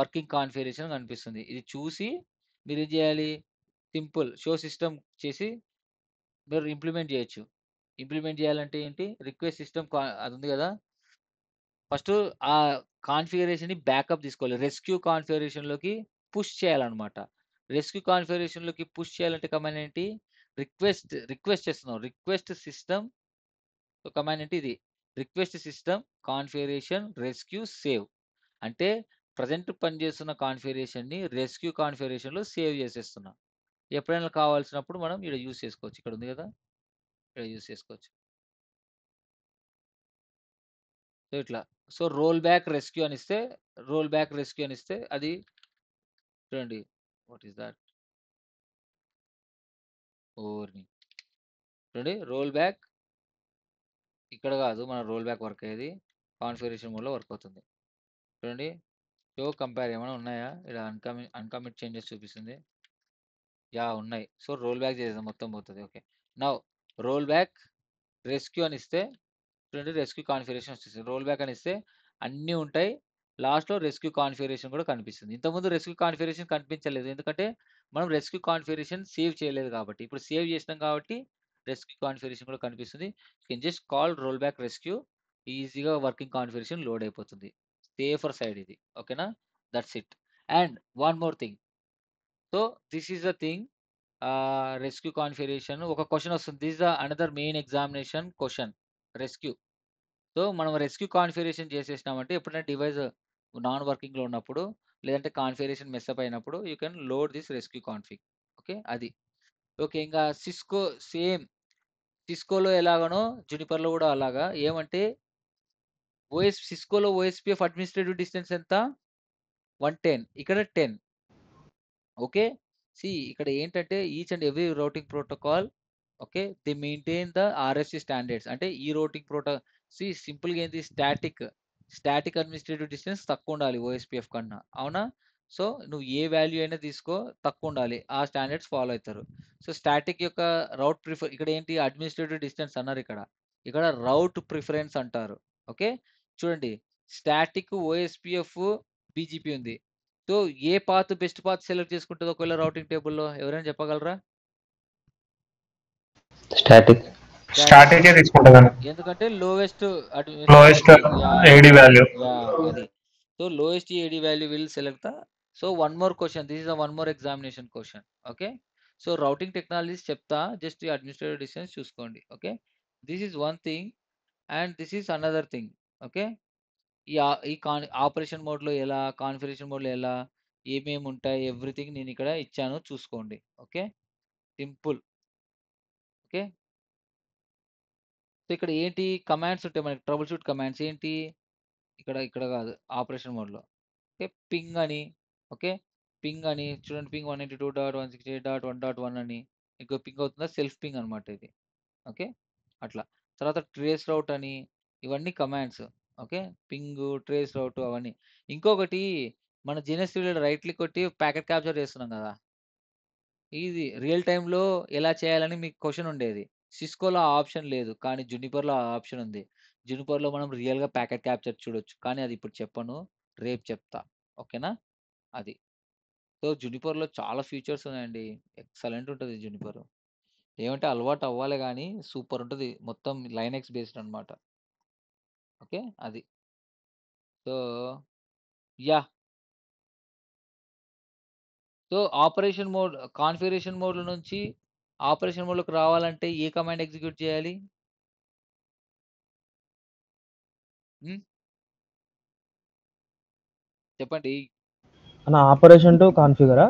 వర్కింగ్ కాన్ఫిగరేషన్ కనిపిస్తుంది ఇది చూసి మీరు ఏం చేయాలి సింపుల్ షో సిస్టమ్ చేసి మీరు ఇంప్లిమెంట్ చేయొచ్చు ఇంప్లిమెంట్ చేయాలంటే ఏంటి రిక్వెస్ట్ సిస్టమ్ అది ఉంది కదా ఫస్ట్ ఆ కాన్ఫిగరేషన్ని బ్యాకప్ తీసుకోవాలి రెస్క్యూ కాన్ఫిగరేషన్లోకి పుష్ చేయాలన్నమాట రెస్క్యూ కాన్ఫిగరేషన్లోకి పుష్ చేయాలంటే కమాండ్ ఏంటి రిక్వెస్ట్ రిక్వెస్ట్ చేస్తున్నాం రిక్వెస్ట్ సిస్టమ్ కమాండ్ ఏంటి ఇది request system configuration rescue save అంటే ప్రజెంట్ పనిచేస్తున్న కాన్ఫిగరేషన్ని రెస్క్యూ కాన్ఫిగరేషన్లో సేవ్ చేసేస్తున్నాం ఎప్పుడైనా కావాల్సినప్పుడు మనం ఇక్కడ యూస్ చేసుకోవచ్చు ఇక్కడ ఉంది కదా ఇక్కడ యూస్ చేసుకోవచ్చు సో ఇట్లా సో రోల్ బ్యాక్ రెస్క్యూ అని ఇస్తే రోల్ బ్యాక్ రెస్క్యూ అని ఇస్తే అది చూడండి వాట్ ఈస్ దాట్ ఓర్ని చూడండి రోల్ బ్యాక్ ఇక్కడ కాదు మన రోల్ బ్యాక్ వర్క్ అయ్యేది కాన్ఫిగరేషన్ మోడ్లో వర్క్ అవుతుంది చూడండి షో కంపేర్ ఏమైనా ఉన్నాయా ఇలా అన్కమి అన్కమిట్ చేంజెస్ చూపిస్తుంది యా ఉన్నాయి సో రోల్ బ్యాక్ చేసేది మొత్తం పోతుంది okay now roll back rescue అని ఇస్తే చూడండి రెస్క్యూ కాన్ఫిగరేషన్ వచ్చేస్తుంది రోల్ బ్యాక్ అని ఇస్తే అన్నీ ఉంటాయి లాస్ట్లో రెస్క్యూ కాన్ఫిగరేషన్ కూడా కనిపిస్తుంది ఇంతకుముందు రెస్క్యూ కాన్ఫిగరేషన్ కనిపించలేదు ఎందుకంటే మనం రెస్క్యూ కాన్ఫిగరేషన్ సేవ్ చేయలేదు కాబట్టి ఇప్పుడు సేవ్ చేసినాం కాబట్టి రెస్క్యూ కాన్ఫిగరేషన్ కూడా కనిపిస్తుంది can just call roll back rescue ఈజీగా వర్కింగ్ కాన్ఫిగరేషన్ లోడ్ అయిపోతుంది సేఫర్ సైడ్ ఇది ఓకేనా that's it and one more thing so this is the thing rescue configuration ఒక క్వశ్చన్ వస్తుంది this the another main examination question rescue so మనం rescue configuration చేసేసినామంటే ఎప్పుడైనా device non వర్కింగ్లో ఉన్నప్పుడు లేదంటే కాన్ఫిగరేషన్ మెస్అప్ అయినప్పుడు you can load this rescue config okay అది ఓకే ఇంకా సిస్కో సేమ్ సిస్కోలో ఎలాగనో జునిపర్లో కూడా అలాగా ఏమంటే ఓఎస్ సిస్కోలో ఓఎస్పిఎఫ్ అడ్మినిస్ట్రేటివ్ డిస్టెన్స్ ఎంత వన్ టెన్ ఇక్కడ టెన్ ఓకే సి ఇక్కడ ఏంటంటే each and every routing protocol okay the maintain the RSC standards అంటే ఈ రౌటింగ్ ప్రోటో సి సింపుల్గా ఏంది స్టాటిక్ స్టాటిక్ అడ్మినిస్ట్రేటివ్ డిస్టెన్స్ తక్కువ ఉండాలి ఓఎస్పిఎఫ్ కన్నా అవునా సో నువ్వు ఏ వాల్యూ అయినా తీసుకో తక్కువ ఉండాలి ఆ స్టాండర్డ్స్ ఫాలో అవుతారు సో స్టాటిక్ యొక్క రౌట్ ప్రిఫర్ ఇక్కడ ఏంటి అడ్మినిస్ట్రేటివ్ డిస్టెన్స్ అన్నారు ఇక్కడ ఇక్కడ రౌట్ ప్రిఫరెన్స్ అంటారు ఓకే చూడండి స్టాటిక్ ఓఎస్పిఎఫ్ బీజీపీ ఉంది so a path best path select చేసుకుంటుంది ఒకవేళ రౌటింగ్ టేబుల్లో ఎవరైనా చెప్పగలరా స్టాటిక్ ఎందుకంటే lowest AD value so lowest AD value will select the so one more question this is one more examination question okay so routing technologies చెప్తా just administrative distance చూసుకోండి okay this is one thing and this is another thing okay ఈ ఈ కాన్ operation మోడ్‌లో ఎలా, configuration మోడ్‌లో ఎలా, ఏమేమి ఉంటాయి ఎవ్రీథింగ్ నేను ఇక్కడ ఇచ్చాను చూసుకోండి. ఓకే. సింపుల్. ఓకే. సో, ఇక్కడ ఏంటి కమాండ్స్ ఉంటాయి మనకి ట్రబుల్ షూట్ కమాండ్స్ ఏంటి? ఇక్కడ ఇక్కడ కాదు ఆపరేషన్ మోడ్‌లో. ఓకే. పింగ్ అని ఓకే. పింగ్ అని చూడండి ping one one one eighty two dot dot dot one అని. ఇంకో పింగ్ అవుతుందా సెల్ఫ్ పింగ్ అనమాట ఇది. ఓకే. అట్లా. తర్వాత ట్రేస్ రౌట్ అని ఇవన్నీ commands. Okay. Ping, trace route అవన్నీ. ఇంకొకటి మన జీనియస్ స్టూడియోలో రైట్ క్లిక్ కొట్టి ప్యాకెట్ క్యాప్చర్ చేస్తున్నాం కదా ఇది రియల్ టైంలో ఎలా చేయాలని మీకు క్వశ్చన్ ఉండేది. సిస్కోలో ఆ ఆప్షన్ లేదు. కానీ జునిపర్‌లో ఆ ఆప్షన్ ఉంది. జునిపర్‌లో మనం రియల్‌గా ప్యాకెట్ క్యాప్చర్ చూడొచ్చు. కానీ అది ఇప్పుడు చెప్పను. రేపు చెప్తా. ఓకేనా? అది. సో, జునిపర్‌లో చాలా ఫీచర్స్ ఉన్నాయండి. ఎక్సలెంట్ ఉంటుంది జునిపర్. ఏమంటే అలవాటు అవ్వాలి కానీ సూపర్ ఉంటుంది మొత్తం ఎక్స్ బేస్డ్ అనమాట. ఓకే. అది. So, yeah so, operation mode configuration మోడ్ల నుంచి ఆపరేషన్ లోకి రావాలంటే ఏ కమాండ్ ఎగ్జిక్యూట్ చేయాలి? చెప్పండి. అన్న ఆపరేషన్ టు కాన్ఫిగరా?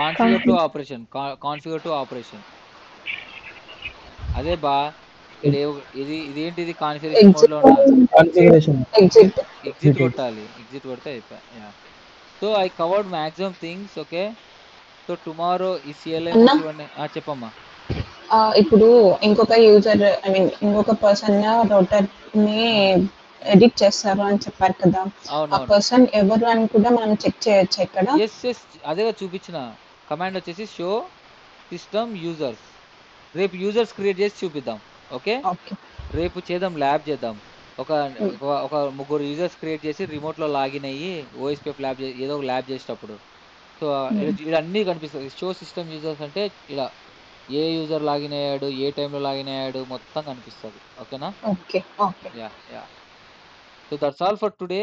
Configure to operation. కా కాన్ఫిగర్ టు ఆపరేషన్. అదే బా! ఇక్కడ ఇది ఇదేంటి ఇది కాన్ఫిగరేషన్ మోడ్ లో కాన్ఫిగరేషన్ ఎగ్జిట్ ఎగ్జిట్ కొట్టాలి ఎగ్జిట్ కొడితే అయిపోయి so I covered maximum things okay so tomorrow ఈ సిఎల్ఎం చెప్పమ్మా ఇప్పుడు ఇంకొక యూజర్ ఐ మీన్ ఇంకొక పర్సన్ రౌటర్ ని ఎడిట్ చేస్తారు అని చెప్పారు కదా ఆ పర్సన్ ఎవరు అని కూడా మనం చెక్ చేయొచ్చు ఇక్కడ అదే చూపించిన కమాండ్ వచ్చేసి షో సిస్టమ్ యూజర్స్ రేపు యూజర్స్ క్రియేట్ చేసి చూపిద్దాం ఓకే రేపు చేద్దాం ల్యాబ్ చేద్దాం ఒక ఒక ముగ్గురు యూజర్స్ క్రియేట్ చేసి రిమోట్ లో లాగిన్ అయ్యి ఓఎస్పీఎఫ్ ల్యాబ్ ఏదో ఒక ల్యాబ్ చేసేటప్పుడు సో ఇలా అన్నీ కనిపిస్తుంది షో సిస్టమ్ యూజర్స్ అంటే ఇలా ఏ యూజర్ లాగిన్ అయ్యాడు ఏ టైంలో లాగిన్ అయ్యాడు మొత్తం కనిపిస్తుంది ఓకేనా yeah yeah so that's all for today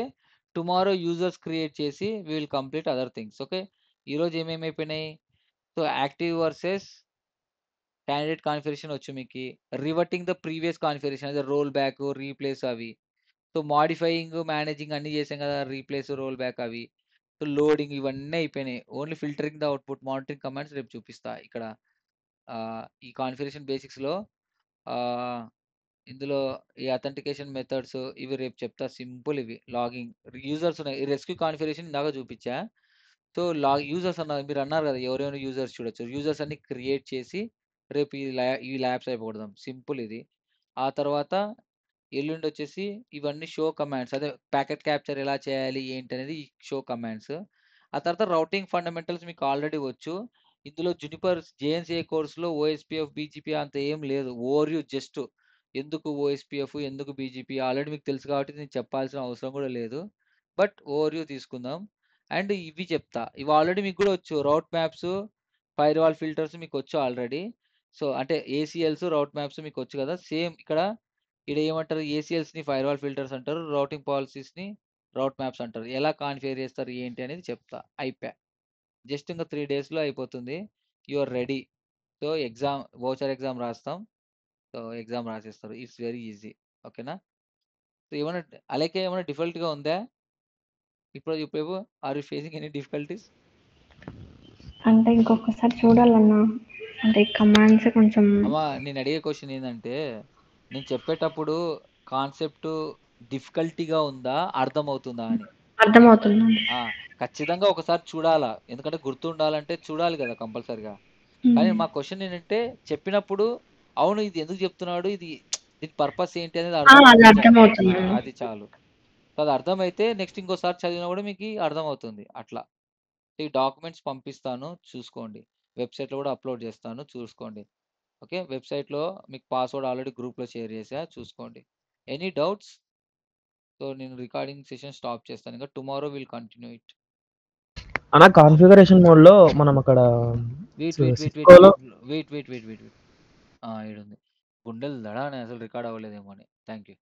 tomorrow users create చేసి we will complete other things okay ఈరోజు ఏమేమి అయిపోయినాయి so active versus candidate configuration వచ్చు మీకు రివర్టింగ్ ద ప్రీవియస్ కాన్ఫిగరేషన్ అదే రోల్ బ్యాక్ రీప్లేస్ అవి సో మాడిఫైయింగ్ మేనేజింగ్ అన్నీ చేసాం కదా రీప్లేస్ రోల్ బ్యాక్ అవి సో లోడింగ్ ఇవన్నీ అయిపోయినాయి only filtering the output monitoring commands రేపు చూపిస్తా ఇక్కడ ఈ కాన్ఫిగరేషన్ బేసిక్స్లో ఇందులో ఈ అథెంటికేషన్ మెథడ్స్ ఇవి రేపు చెప్తా సింపుల్ ఇవి లాగింగ్ యూజర్స్ ఉన్నాయి రెస్క్యూ కాన్ఫిగరేషన్ ఇందాక చూపించా సో లాగ్ యూజర్స్ అన్నారు మీరు అన్నారు కదా ఎవరైనా యూజర్స్ చూడొచ్చు యూజర్స్ అన్ని క్రియేట్ చేసి రేపు ఈ ల్యా ఈ ల్యాబ్స్ అయిపోకూడదాం సింపుల్ ఇది ఆ తర్వాత ఎల్లుండి వచ్చేసి ఇవన్నీ షో కమాండ్స్ అదే ప్యాకెట్ క్యాప్చర్ ఎలా చేయాలి ఏంటి అనేది షో కమాండ్స్ ఆ తర్వాత రౌటింగ్ ఫండమెంటల్స్ మీకు ఆల్రెడీ వచ్చు ఇందులో జునిపర్ జేఎన్సీఏ కోర్సులో ఓఎస్పీఎఫ్ బీజీపీ అంత ఏం లేదు యూ జస్ట్ ఎందుకు ఓఎస్పీఎఫ్ ఎందుకు బీజేపీ ఆల్రెడీ మీకు తెలుసు కాబట్టి నేను చెప్పాల్సిన అవసరం కూడా లేదు బట్ యూ తీసుకుందాం అండ్ ఇవి చెప్తా ఇవి ఆల్రెడీ మీకు కూడా వచ్చు రౌట్ మ్యాప్స్ వాల్ ఫిల్టర్స్ మీకు వచ్చు ఆల్రెడీ సో అంటే ఏసీఎల్స్ రౌట్ మ్యాప్స్ మీకు వచ్చు కదా సేమ్ ఇక్కడ ఇక్కడ ఏమంటారు ఏసీఎల్స్ని వాల్ ఫిల్టర్స్ అంటారు రౌటింగ్ పాలసీస్ని రౌట్ మ్యాప్స్ అంటారు ఎలా కాన్ఫిగర్ చేస్తారు ఏంటి అనేది చెప్తా అయిపోయా జస్ట్ ఇంకా త్రీ డేస్లో అయిపోతుంది you are ready so exam voucher exam రాస్తాం సో ఎగ్జామ్ రాసేస్తారు ఇట్స్ వెరీ ఈజీ ఓకేనా సో ఏమైనా అలాగే ఏమైనా డిఫికల్ట్గా ఉందా ఇప్పుడు ఇప్పుడు are you facing any difficulties అంటే ఇంకొకసారి చూడాలన్నా అంటే కమాండ్స్ కొంచెం అమ్మా నేను అడిగే క్వశ్చన్ ఏంటంటే నేను చెప్పేటప్పుడు కాన్సెప్ట్ డిఫికల్టీగా ఉందా అర్థమవుతుందా అని అర్థమవుతుంది ఖచ్చితంగా ఒకసారి చూడాలా ఎందుకంటే గుర్తుండాలంటే చూడాలి కదా కంపల్సరిగా కానీ మా క్వశ్చన్ ఏంటంటే చెప్పినప్పుడు అవును ఇది ఎందుకు చెప్తున్నాడు ఇది దీని పర్పస్ ఏంటి అనేది అర్థం అది చాలు అది అర్థమైతే నెక్స్ట్ ఇంకోసారి చదివినా కూడా మీకు అర్థమవుతుంది అట్లా ఈ డాక్యుమెంట్స్ పంపిస్తాను చూసుకోండి వెబ్సైట్లో కూడా అప్లోడ్ చేస్తాను చూసుకోండి ఓకే వెబ్సైట్లో మీకు పాస్వర్డ్ ఆల్రెడీ గ్రూప్లో షేర్ చేసా చూసుకోండి ఎనీ డౌట్స్ సో నేను రికార్డింగ్ సెషన్ స్టాప్ చేస్తాను ఇంకా టుమారో విల్ కంటిన్యూ ఇట్ అన్న కాన్ఫిగరేషన్ మోడ్ లో మనం అక్కడ wait wait wait wait wait wait wait wait ఉంది గుండెలు దడానే అసలు రికార్డ్ అవ్వలేదేమో అని థ్యాంక్ యూ